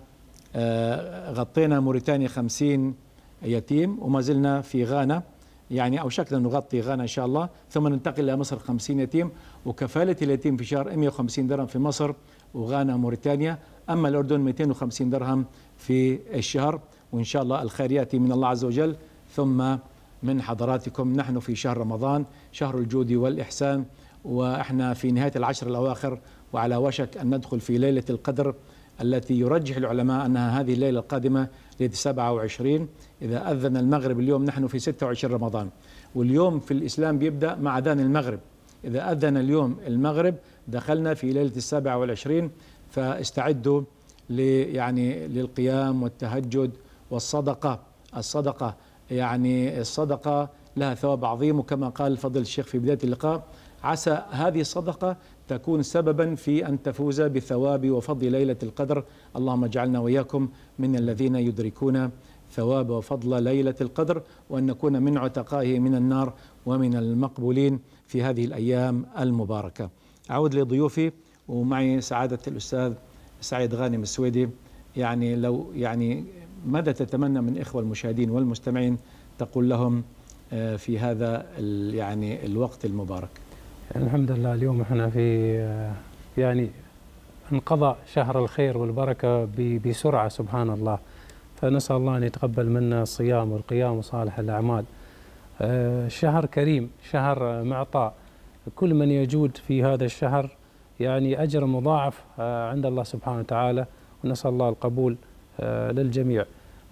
آه، غطينا موريتانيا 50 يتيم وما زلنا في غانا يعني أو شكلا نغطي غانا إن شاء الله ثم ننتقل إلى مصر 50 يتيم وكفالة اليتيم في شهر 150 درهم في مصر وغانا موريتانيا أما الأردن 250 درهم في الشهر وإن شاء الله الخير يأتي من الله عز وجل ثم من حضراتكم نحن في شهر رمضان شهر الجود والإحسان وإحنا في نهاية العشر الأواخر وعلى وشك أن ندخل في ليلة القدر التي يرجح العلماء أنها هذه الليلة القادمة ليلة 27 إذا أذن المغرب اليوم نحن في 26 رمضان واليوم في الإسلام بيبدأ مع أذان المغرب إذا أذن اليوم المغرب دخلنا في ليلة السابعة والعشرين فاستعدوا يعني للقيام والتهجد والصدقة الصدقة يعني الصدقة لها ثواب عظيم وكما قال فضل الشيخ في بداية اللقاء عسى هذه الصدقة تكون سببا في أن تفوز بثواب وفضل ليلة القدر اللهم اجعلنا وإياكم من الذين يدركون ثواب وفضل ليلة القدر وأن نكون من عتقائه من النار ومن المقبولين في هذه الأيام المباركة أعود لضيوفي ومعي سعادة الأستاذ سعيد غانم السويدي يعني لو يعني ماذا تتمنى من إخوة المشاهدين والمستمعين تقول لهم آه، في هذا يعني الوقت المبارك الحمد لله اليوم احنا في يعني انقضى شهر الخير والبركة بسرعة سبحان الله فنسأل الله أن يتقبل منا الصيام والقيام وصالح الأعمال آه، شهر كريم شهر معطاء كل من يجود في هذا الشهر يعني أجر مضاعف آه، عند الله سبحانه وتعالى ونسأل الله القبول آه، للجميع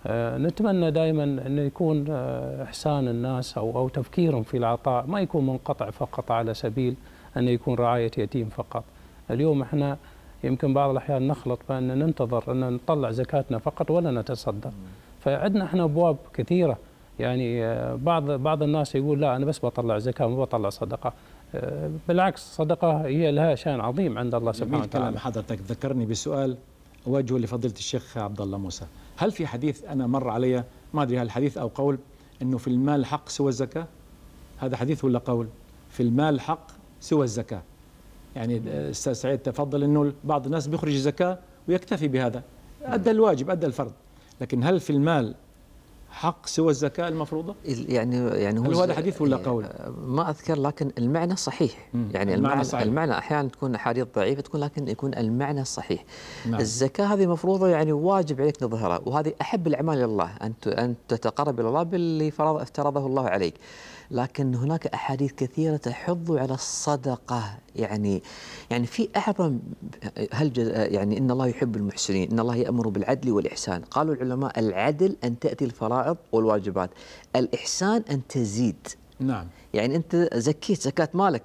آه، نتمنى دائما انه يكون آه، احسان الناس او او تفكيرهم في العطاء ما يكون منقطع فقط على سبيل انه يكون رعايه يتيم فقط. اليوم احنا يمكن بعض الاحيان نخلط بان ننتظر ان نطلع زكاتنا فقط ولا نتصدق. فعندنا احنا ابواب كثيره يعني آه، بعض بعض الناس يقول لا انا بس بطلع زكاه ما بطلع صدقه. بالعكس صدقه هي لها شان عظيم عند الله سبحانه وتعالى. كلام حضرتك ذكرني بسؤال وجهه لفضيله الشيخ عبد الله موسى. هل في حديث أنا مر علي ما أدري هل حديث أو قول أنه في المال حق سوى الزكاة هذا حديث ولا قول في المال حق سوى الزكاة يعني أستاذ سعيد تفضل أنه بعض الناس بيخرج الزكاة ويكتفي بهذا أدى الواجب أدى الفرض لكن هل في المال حق سوى الزكاة المفروضة؟ يعني يعني هو هذا حديث ولا يعني قول؟ ما أذكر لكن المعنى صحيح مم. يعني المعنى, المعنى, صحيح. المعنى أحيانا تكون أحاديث ضعيفة تكون لكن يكون المعنى صحيح نعم. الزكاة هذه مفروضة يعني واجب عليك تظهرها وهذه أحب الأعمال إلى الله أن أن تتقرب إلى الله باللي فرض افترضه الله عليك لكن هناك احاديث كثيره تحض على الصدقه يعني يعني في اعظم هل يعني ان الله يحب المحسنين ان الله يامر بالعدل والاحسان قالوا العلماء العدل ان تاتي الفرائض والواجبات الاحسان ان تزيد نعم يعني انت زكيت زكاه مالك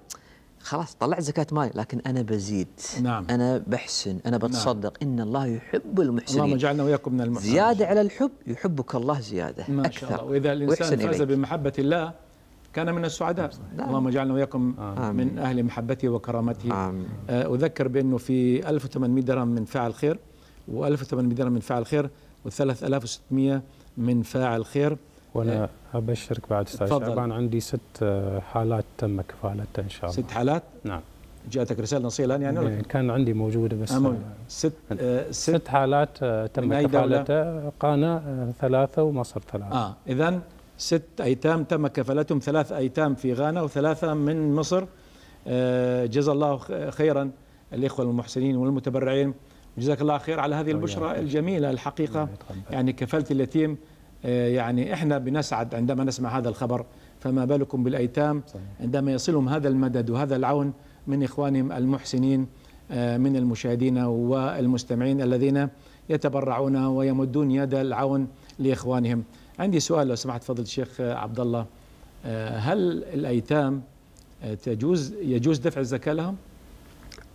خلاص طلعت زكاة مالي لكن أنا بزيد نعم. أنا بحسن أنا نعم. بتصدق نعم. إن الله يحب المحسنين اللهم جعلنا وإياكم من المحسنين زيادة على الحب يحبك الله زيادة ما أكثر. شاء الله وإذا الإنسان فاز بمحبة الله كان من السعداء نعم، نعم. اللهم اجعلنا واياكم من اهل محبته وكرامته آمين. آه، اذكر بانه في 1800 درهم من فاعل خير و1800 درهم من فاعل خير و3600 من فاعل خير وانا آه، ابشرك بعد استاذ شعبان عندي ست آه، حالات تم كفالتها ان شاء الله ست حالات؟ نعم جاتك رساله نصيه الان يعني إيه، كان عندي موجوده بس أمون. ست آه ست, ست حالات تم كفالتها قانا ثلاثه ومصر ثلاثه اه اذا ست أيتام تم كفالتهم ثلاث أيتام في غانا وثلاثة من مصر آه، جزا الله خيرا الإخوة المحسنين والمتبرعين جزاك الله خير على هذه البشرة الجميلة الحقيقة يعني كفالة اليتيم آه، يعني إحنا بنسعد عندما نسمع هذا الخبر فما بالكم بالأيتام عندما يصلهم هذا المدد وهذا العون من إخوانهم المحسنين آه، من المشاهدين والمستمعين الذين يتبرعون ويمدون يد العون لإخوانهم عندي سؤال لو سمحت فضل الشيخ عبد الله آه، هل الايتام آه، تجوز يجوز دفع الزكاه لهم؟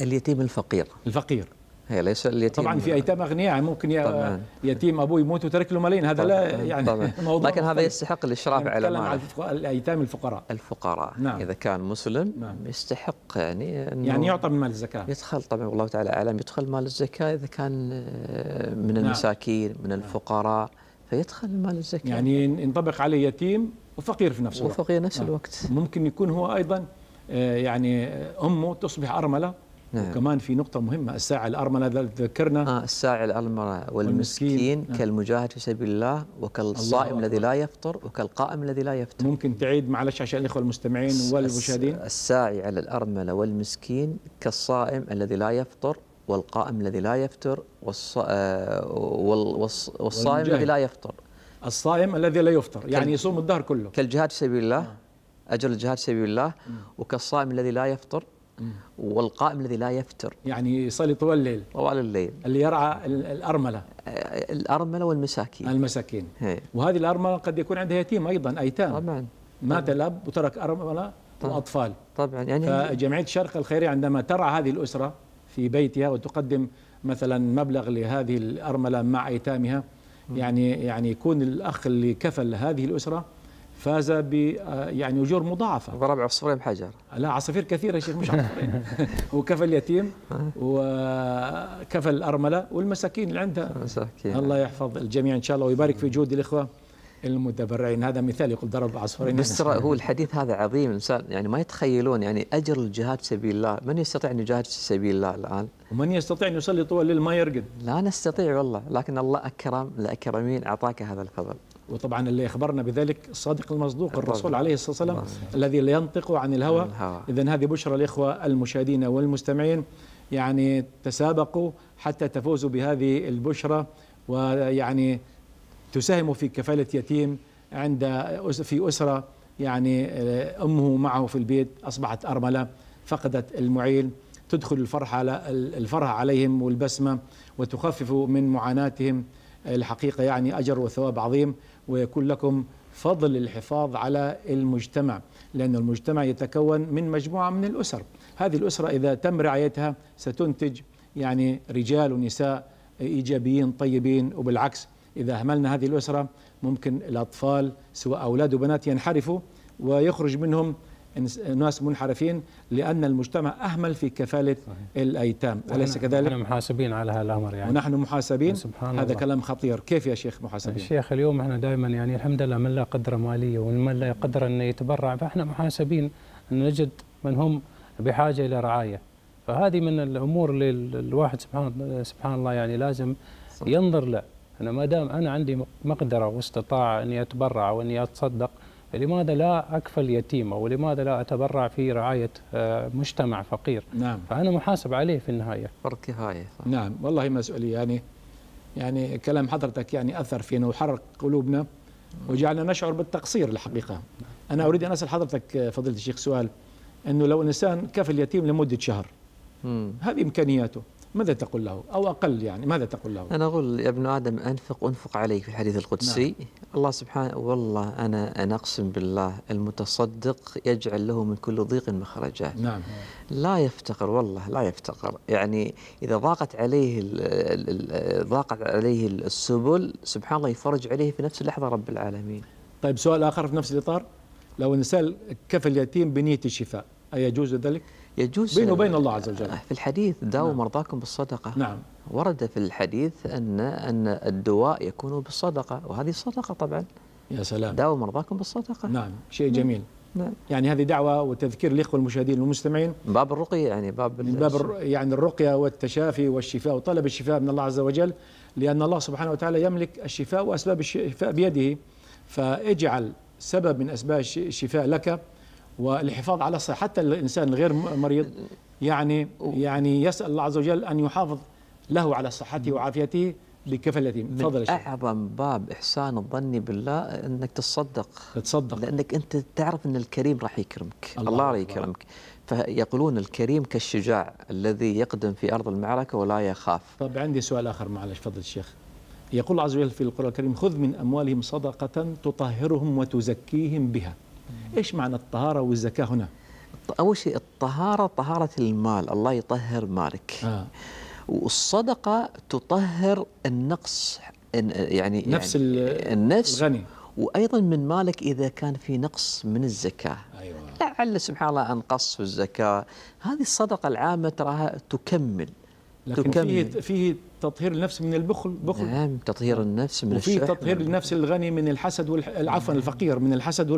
اليتيم الفقير الفقير هي ليس اليتيم طبعا في ايتام اغنياء ممكن طبعاً. يتيم ابوه يموت وترك له ملايين هذا لا يعني طبعاً. [laughs] موضوع لكن هذا يستحق الاشراف يعني على ماله عن الايتام الفقراء الفقراء نعم. اذا كان مسلم نعم. يستحق يعني أنه يعني يعطى من مال الزكاه يدخل طبعا والله تعالى اعلم يدخل مال الزكاه اذا كان آه، من نعم. المساكين من نعم. الفقراء فيدخل المال الزكاة يعني ينطبق عليه يتيم وفقير في نفس الوقت وفقير نفس آه. الوقت نعم. ممكن يكون هو أيضا آه، يعني أمه تصبح أرملة نعم. وكمان في نقطة مهمة الساعي الأرملة ذكرنا آه الساعي الأرملة والمسكين, والمسكين نعم. كالمجاهد في سبيل الله وكالصائم الذي لا يفطر وكالقائم الذي لا يفطر ممكن تعيد معلش عشان الإخوة المستمعين والمشاهدين الساعي على الأرملة والمسكين كالصائم الذي لا يفطر والقائم الذي لا يفتر والص... آه، والص... والصائم الذي لا يفطر الصائم الذي لا يفطر يعني كال... يصوم الدهر كله كالجهاد في سبيل الله آه. أجر الجهاد في سبيل الله وكالصائم الذي لا يفطر والقائم الذي لا يفتر يعني يصلي طوال الليل طوال الليل اللي يرعى الأرملة آه، الأرملة والمساكين المساكين هي. وهذه الأرملة قد يكون عندها يتيم أيضا أيتام طبعا مات الأب وترك أرملة طبعا. وأطفال طبعا يعني فجمعية الشرق الخيرية عندما ترعى هذه الأسرة في بيتها وتقدم مثلا مبلغ لهذه الأرملة مع أيتامها يعني يعني يكون الأخ اللي كفل هذه الأسرة فاز ب آه، يعني اجور مضاعفه ضرب عصفورين بحجر لا عصافير كثيره يا شيخ مش عصفورين [laughs] آه. وكفل يتيم وكفل الارمله والمساكين اللي عندها مساكين الله يحفظ الجميع ان شاء الله ويبارك في جهود الاخوه المتبرعين هذا مثال يقول ضرب عصفورين بس هو الحديث هذا عظيم الانسان يعني ما يتخيلون يعني اجر الجهاد في سبيل الله من يستطيع ان يجاهد في سبيل الله الان ومن يستطيع ان يصلي طول الليل ما يرقد لا نستطيع والله لكن الله اكرم لاكرمين اعطاك هذا الفضل وطبعا اللي اخبرنا بذلك الصادق المصدوق الرسول عليه الصلاه والسلام الذي لا ينطق عن الهوى, الهوى. اذا هذه بشرى الاخوه المشاهدين والمستمعين يعني تسابقوا حتى تفوزوا بهذه البشرى ويعني تساهم في كفالة يتيم عند في أسرة يعني آه، أمه معه في البيت أصبحت أرملة فقدت المعيل تدخل الفرحة على الفرح عليهم والبسمة وتخفف من معاناتهم الحقيقة يعني أجر وثواب عظيم ويكون لكم فضل الحفاظ على المجتمع لأن المجتمع يتكون من مجموعة من الأسر هذه الأسرة إذا تم رعايتها ستنتج يعني رجال ونساء إيجابيين طيبين وبالعكس إذا أهملنا هذه الأسرة ممكن الأطفال سواء أولاد وبنات ينحرفوا ويخرج منهم ناس منحرفين لأن المجتمع أهمل في كفالة صحيح. الأيتام أليس كذلك؟ نحن محاسبين على هذا الأمر يعني ونحن محاسبين سبحان هذا الله. كلام خطير كيف يا شيخ محاسبين؟ الشيخ اليوم احنا دائما يعني الحمد لله من لا قدرة مالية ومن لا قدرة أنه يتبرع فاحنا محاسبين أن نجد من هم بحاجة إلى رعاية فهذه من الأمور اللي الواحد سبحان, سبحان الله يعني لازم ينظر له أنا ما دام أنا عندي مقدرة واستطاعة أني أتبرع وأني أتصدق لماذا لا أكفل يتيمة ولماذا لا أتبرع في رعاية آه، مجتمع فقير نعم. فأنا محاسب عليه في النهاية فرض كفاية نعم والله مسؤولية يعني يعني كلام حضرتك يعني أثر فينا وحرق قلوبنا وجعلنا نشعر بالتقصير الحقيقة أنا أريد أن أسأل حضرتك آه، فضيلة الشيخ سؤال أنه لو إنسان كفل يتيم لمدة شهر هذه إمكانياته ماذا تقول له أو أقل يعني ماذا تقول له أنا أقول يا ابن آدم أنفق أنفق عليك في الحديث القدسي نعم. الله سبحانه والله أنا أنا أقسم بالله المتصدق يجعل له من كل ضيق مخرجا نعم لا يفتقر والله لا يفتقر يعني إذا ضاقت عليه ضاقت عليه السبل سبحان الله يفرج عليه في نفس اللحظة رب العالمين طيب سؤال آخر في نفس الإطار لو نسأل كفل يتيم بنية الشفاء أيجوز ذلك؟ يجوز بينه وبين الله عز وجل في الحديث داووا نعم. مرضاكم بالصدقة نعم ورد في الحديث أن أن الدواء يكون بالصدقة وهذه الصدقة طبعا يا سلام داووا مرضاكم بالصدقة نعم شيء جميل نعم. يعني هذه دعوة وتذكير للاخوه المشاهدين والمستمعين باب الرقية يعني باب من باب يعني الرقية والتشافي والشفاء وطلب الشفاء من الله عز وجل لأن الله سبحانه وتعالى يملك الشفاء وأسباب الشفاء بيده فاجعل سبب من أسباب الشفاء لك والحفاظ على الصحة حتى الإنسان الغير مريض يعني يعني يسأل الله عز وجل أن يحافظ له على صحته وعافيته بكفالته تفضل أعظم باب إحسان الظن بالله أنك تتصدق تتصدق لأنك أنت تعرف أن الكريم راح يكرمك الله, الله راح يكرمك فيقولون الكريم كالشجاع الذي يقدم في أرض المعركة ولا يخاف طب عندي سؤال آخر معلش فضل الشيخ يقول عز وجل في القرآن الكريم خذ من أموالهم صدقة تطهرهم وتزكيهم بها إيش معنى الطهارة والزكاة هنا؟ أول شيء الطهارة طهارة المال الله يطهر مالك آه. والصدقة تطهر النقص يعني،, يعني نفس يعني النفس الغني وايضا من مالك اذا كان في نقص من الزكاه أيوة. لعل سبحان الله انقص في الزكاه هذه الصدقه العامه تراها تكمل لكن فيه فيه تطهير النفس من البخل بخل نعم تطهير نعم. النفس من وفيه تطهير النفس الغني من الحسد عفوا نعم. الفقير من الحسد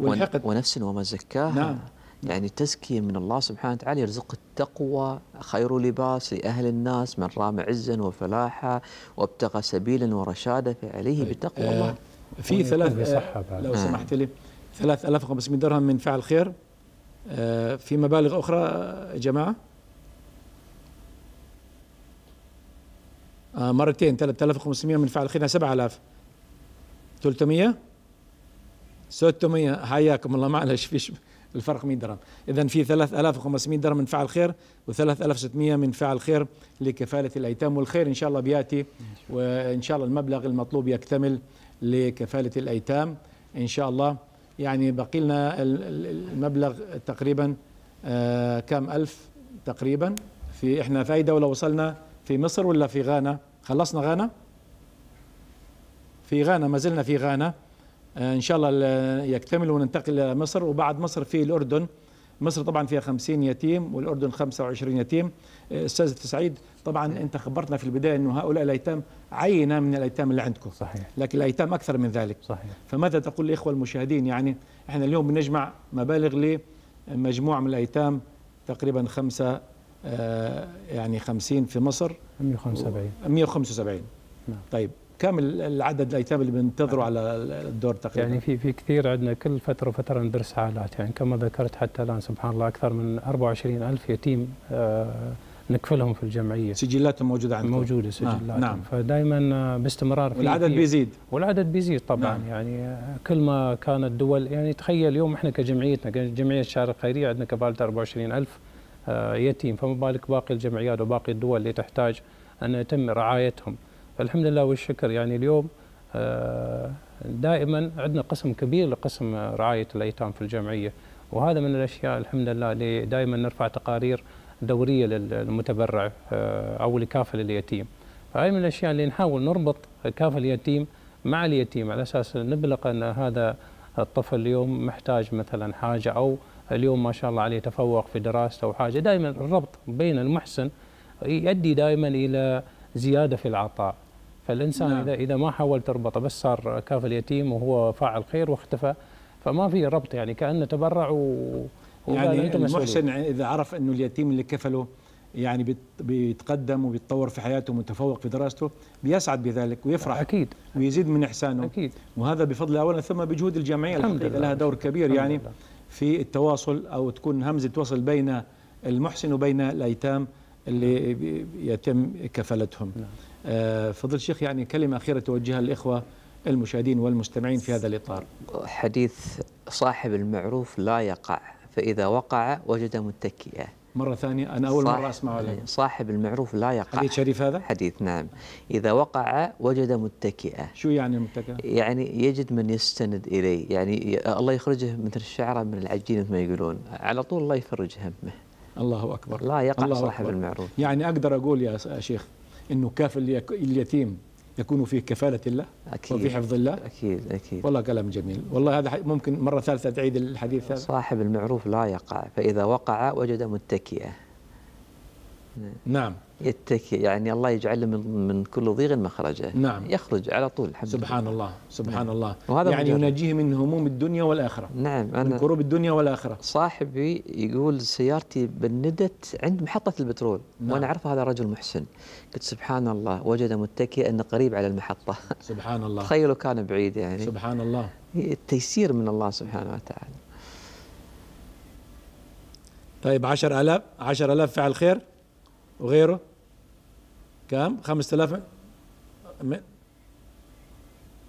والحقد ونفس وما زكاها نعم يعني تزكية من الله سبحانه وتعالى يرزق التقوى خير لباس لأهل الناس من رام عزا وفلاحا وابتغى سبيلا ورشادا فعليه طيب، بتقوى آه الله في ثلاث آه لو نعم. سمحت لي 3500 درهم من فعل خير آه في مبالغ أخرى آه، جماعة آه، مرتين 3500 من فعل خير 7000 300 600 حياكم الله معلش فيش الفرق 100 درهم اذا في 3500 درهم من فعل خير و3600 من فعل خير لكفاله الايتام والخير ان شاء الله بياتي وان شاء الله المبلغ المطلوب يكتمل لكفاله الايتام ان شاء الله يعني بقي لنا المبلغ تقريبا آه، كم ألف تقريبا في احنا في اي دوله وصلنا في مصر ولا في غانا خلصنا غانا في غانا ما زلنا في غانا آه، ان شاء الله يكتمل وننتقل الى مصر وبعد مصر في الاردن مصر طبعا فيها 50 يتيم والاردن 25 يتيم آه، استاذ سعيد طبعا انت خبرتنا في البدايه انه هؤلاء الايتام عينه من الايتام اللي عندكم صحيح لكن الايتام اكثر من ذلك صحيح فماذا تقول للاخوه المشاهدين يعني احنا اليوم بنجمع مبالغ لمجموعه من الايتام تقريبا خمسه آه، يعني 50 في مصر 175 175 نعم طيب كم العدد الايتام اللي بننتظروا على الدور تقريبا؟ يعني في في كثير عندنا كل فتره وفتره ندرس حالات يعني كما ذكرت حتى الان سبحان الله اكثر من 24000 يتيم آه نكفلهم في الجمعيه سجلاتهم موجوده عندكم موجوده نعم، سجلاتهم نعم. آه. نعم فدائما باستمرار في والعدد بيزيد والعدد بيزيد طبعا نعم. يعني آه، كل ما كانت دول يعني تخيل اليوم احنا كجمعيتنا كجمعيه الشارقه الخيريه عندنا 24 24000 آه، يتيم فما بالك باقي الجمعيات وباقي الدول اللي تحتاج ان يتم رعايتهم فالحمد لله والشكر يعني اليوم آه، دائما عندنا قسم كبير لقسم رعايه الايتام في الجمعيه وهذا من الاشياء الحمد لله اللي دائما نرفع تقارير دوريه للمتبرع آه، او لكافل اليتيم فهي من الاشياء اللي نحاول نربط كافل اليتيم مع اليتيم على اساس نبلغ ان هذا الطفل اليوم محتاج مثلا حاجه او اليوم ما شاء الله عليه تفوق في دراسته وحاجه دائما الربط بين المحسن يؤدي دائما الى زياده في العطاء فالانسان نعم. اذا اذا ما حاول تربطه بس صار كافل يتيم وهو فاعل خير واختفى فما في ربط يعني كانه تبرع و يعني انت المحسن اذا عرف انه اليتيم اللي كفله يعني بيتقدم وبيتطور في حياته ومتفوق في دراسته بيسعد بذلك ويفرح اكيد ويزيد من احسانه اكيد وهذا بفضل اولا ثم بجهود الجمعيه الحمد لله لها دور كبير يعني الله. في التواصل أو تكون همزة وصل بين المحسن وبين الأيتام اللي يتم كفالتهم نعم. آه، فضل الشيخ يعني كلمة أخيرة توجهها للإخوة المشاهدين والمستمعين في هذا الإطار حديث صاحب المعروف لا يقع فإذا وقع وجد متكئا مرة ثانية أنا أول مرة أسمع عليه صاحب المعروف لا يقع حديث شريف هذا؟ حديث نعم إذا وقع وجد متكئة شو يعني متكئة؟ يعني يجد من يستند إليه يعني الله يخرجه مثل الشعرة من العجين مثل ما يقولون على طول الله يفرج همه الله أكبر لا يقع الله صاحب أكبر. المعروف يعني أقدر أقول يا شيخ أنه كاف اليتيم يكون في كفالة الله أكيد وفي حفظ الله أكيد أكيد والله كلام جميل والله هذا ممكن مرة ثالثة تعيد الحديث هذا صاحب المعروف لا يقع فإذا وقع وجد متكئة نعم. نعم يتكي يعني الله يجعله من من كل ضيق مخرجه نعم يخرج على طول الحمد سبحان لله, الله سبحان نعم. الله وهذا يعني مجرد. يناجيه من هموم الدنيا والاخره نعم من كروب الدنيا والاخره صاحبي يقول سيارتي بندت عند محطه البترول نعم. وانا اعرف هذا رجل محسن قلت سبحان الله وجد متكئا قريب على المحطه سبحان الله تخيلوا كان بعيد يعني سبحان الله التيسير من الله سبحانه وتعالى طيب 10000 10000 فعل خير وغيره كم 5000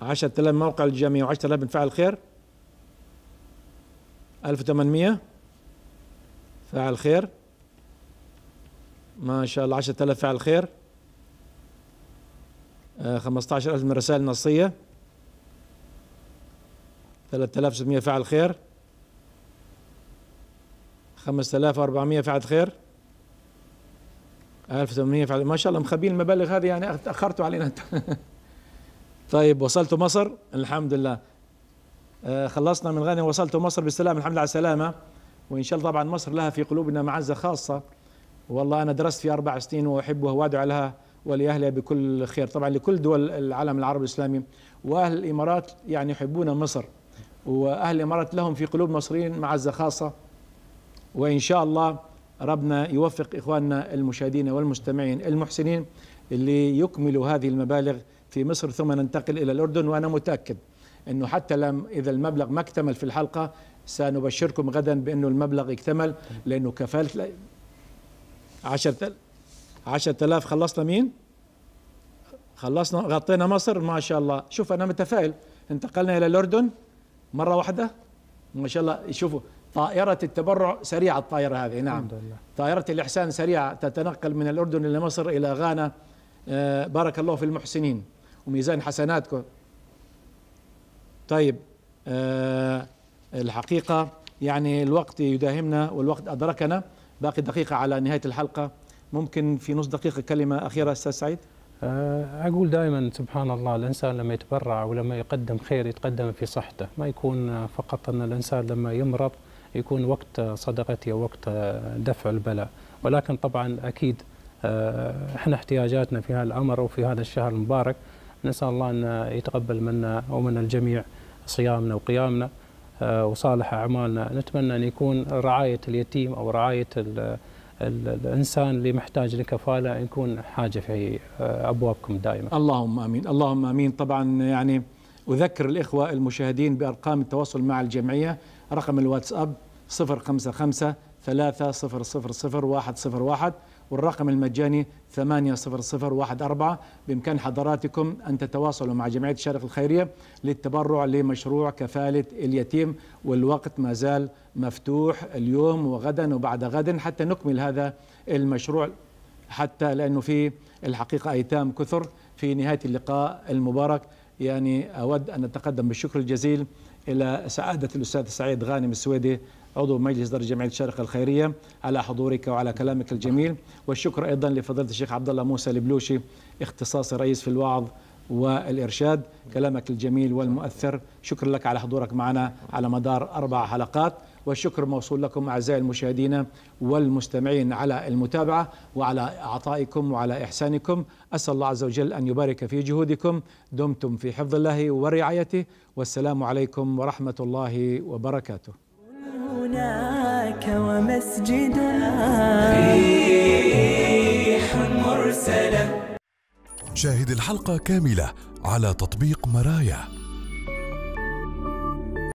10000 موقع للجميع و10000 من فعل خير 1800 فاعل خير ما شاء الله 10000 فاعل خير 15000 آه، من رسائل نصيه 3600 فاعل خير 5400 فاعل خير 1800 فعلا ما شاء الله مخبين المبالغ هذه يعني تاخرتوا علينا انت [laughs] طيب وصلت مصر الحمد لله آه خلصنا من غانا وصلت مصر بالسلام الحمد لله على السلامه وان شاء الله طبعا مصر لها في قلوبنا معزه خاصه والله انا درست في اربع سنين واحبها وادعو لها ولاهلها بكل خير طبعا لكل دول العالم العربي الاسلامي واهل الامارات يعني يحبون مصر واهل الامارات لهم في قلوب مصريين معزه خاصه وان شاء الله ربنا يوفق إخواننا المشاهدين والمستمعين المحسنين اللي يكملوا هذه المبالغ في مصر ثم ننتقل إلى الأردن وأنا متأكد أنه حتى لم إذا المبلغ ما اكتمل في الحلقة سنبشركم غدا بأنه المبلغ اكتمل لأنه كفالة عشرة عشرة آلاف خلصنا مين؟ خلصنا غطينا مصر ما شاء الله شوف أنا متفائل انتقلنا إلى الأردن مرة واحدة ما شاء الله شوفوا طائرة التبرع سريعة الطائرة هذه نعم الحمد لله. طائرة الإحسان سريعة تتنقل من الأردن إلى مصر إلى غانا آه، بارك الله في المحسنين وميزان حسناتكم طيب آه، الحقيقة يعني الوقت يداهمنا والوقت أدركنا باقي دقيقة على نهاية الحلقة ممكن في نص دقيقة كلمة أخيرة أستاذ سعيد آه، أقول دائما سبحان الله الإنسان لما يتبرع ولما يقدم خير يتقدم في صحته ما يكون فقط أن الإنسان لما يمرض يكون وقت صدقتي أو وقت دفع البلاء ولكن طبعا أكيد آه، احنا احتياجاتنا في هذا الامر وفي هذا الشهر المبارك نسال الله ان يتقبل منا ومن الجميع صيامنا وقيامنا آه، وصالح اعمالنا نتمنى ان يكون رعايه اليتيم او رعايه الانسان اللي محتاج لكفاله يكون حاجه في آه، ابوابكم دائما اللهم امين اللهم امين طبعا يعني اذكر الاخوه المشاهدين بارقام التواصل مع الجمعيه رقم الواتساب 055 ثلاثة صفر والرقم المجاني 80014 بإمكان حضراتكم أن تتواصلوا مع جمعية الشارقه الخيرية للتبرع لمشروع كفالة اليتيم والوقت ما زال مفتوح اليوم وغدا وبعد غد حتى نكمل هذا المشروع حتى لأنه في الحقيقة أيتام كثر في نهاية اللقاء المبارك يعني أود أن أتقدم بالشكر الجزيل إلى سعادة الأستاذ سعيد غانم السويدي عضو مجلس دار جمعية الشارقة الخيرية على حضورك وعلى كلامك الجميل والشكر أيضا لفضيلة الشيخ عبد الله موسى البلوشي اختصاصي رئيس في الوعظ والإرشاد كلامك الجميل والمؤثر شكرا لك على حضورك معنا على مدار أربع حلقات والشكر موصول لكم أعزائي المشاهدين والمستمعين على المتابعة وعلى أعطائكم وعلى إحسانكم أسأل الله عز وجل أن يبارك في جهودكم دمتم في حفظ الله ورعايته والسلام عليكم ورحمة الله وبركاته هناك ومسجد ريح مرسلة شاهد الحلقة كاملة على تطبيق مرايا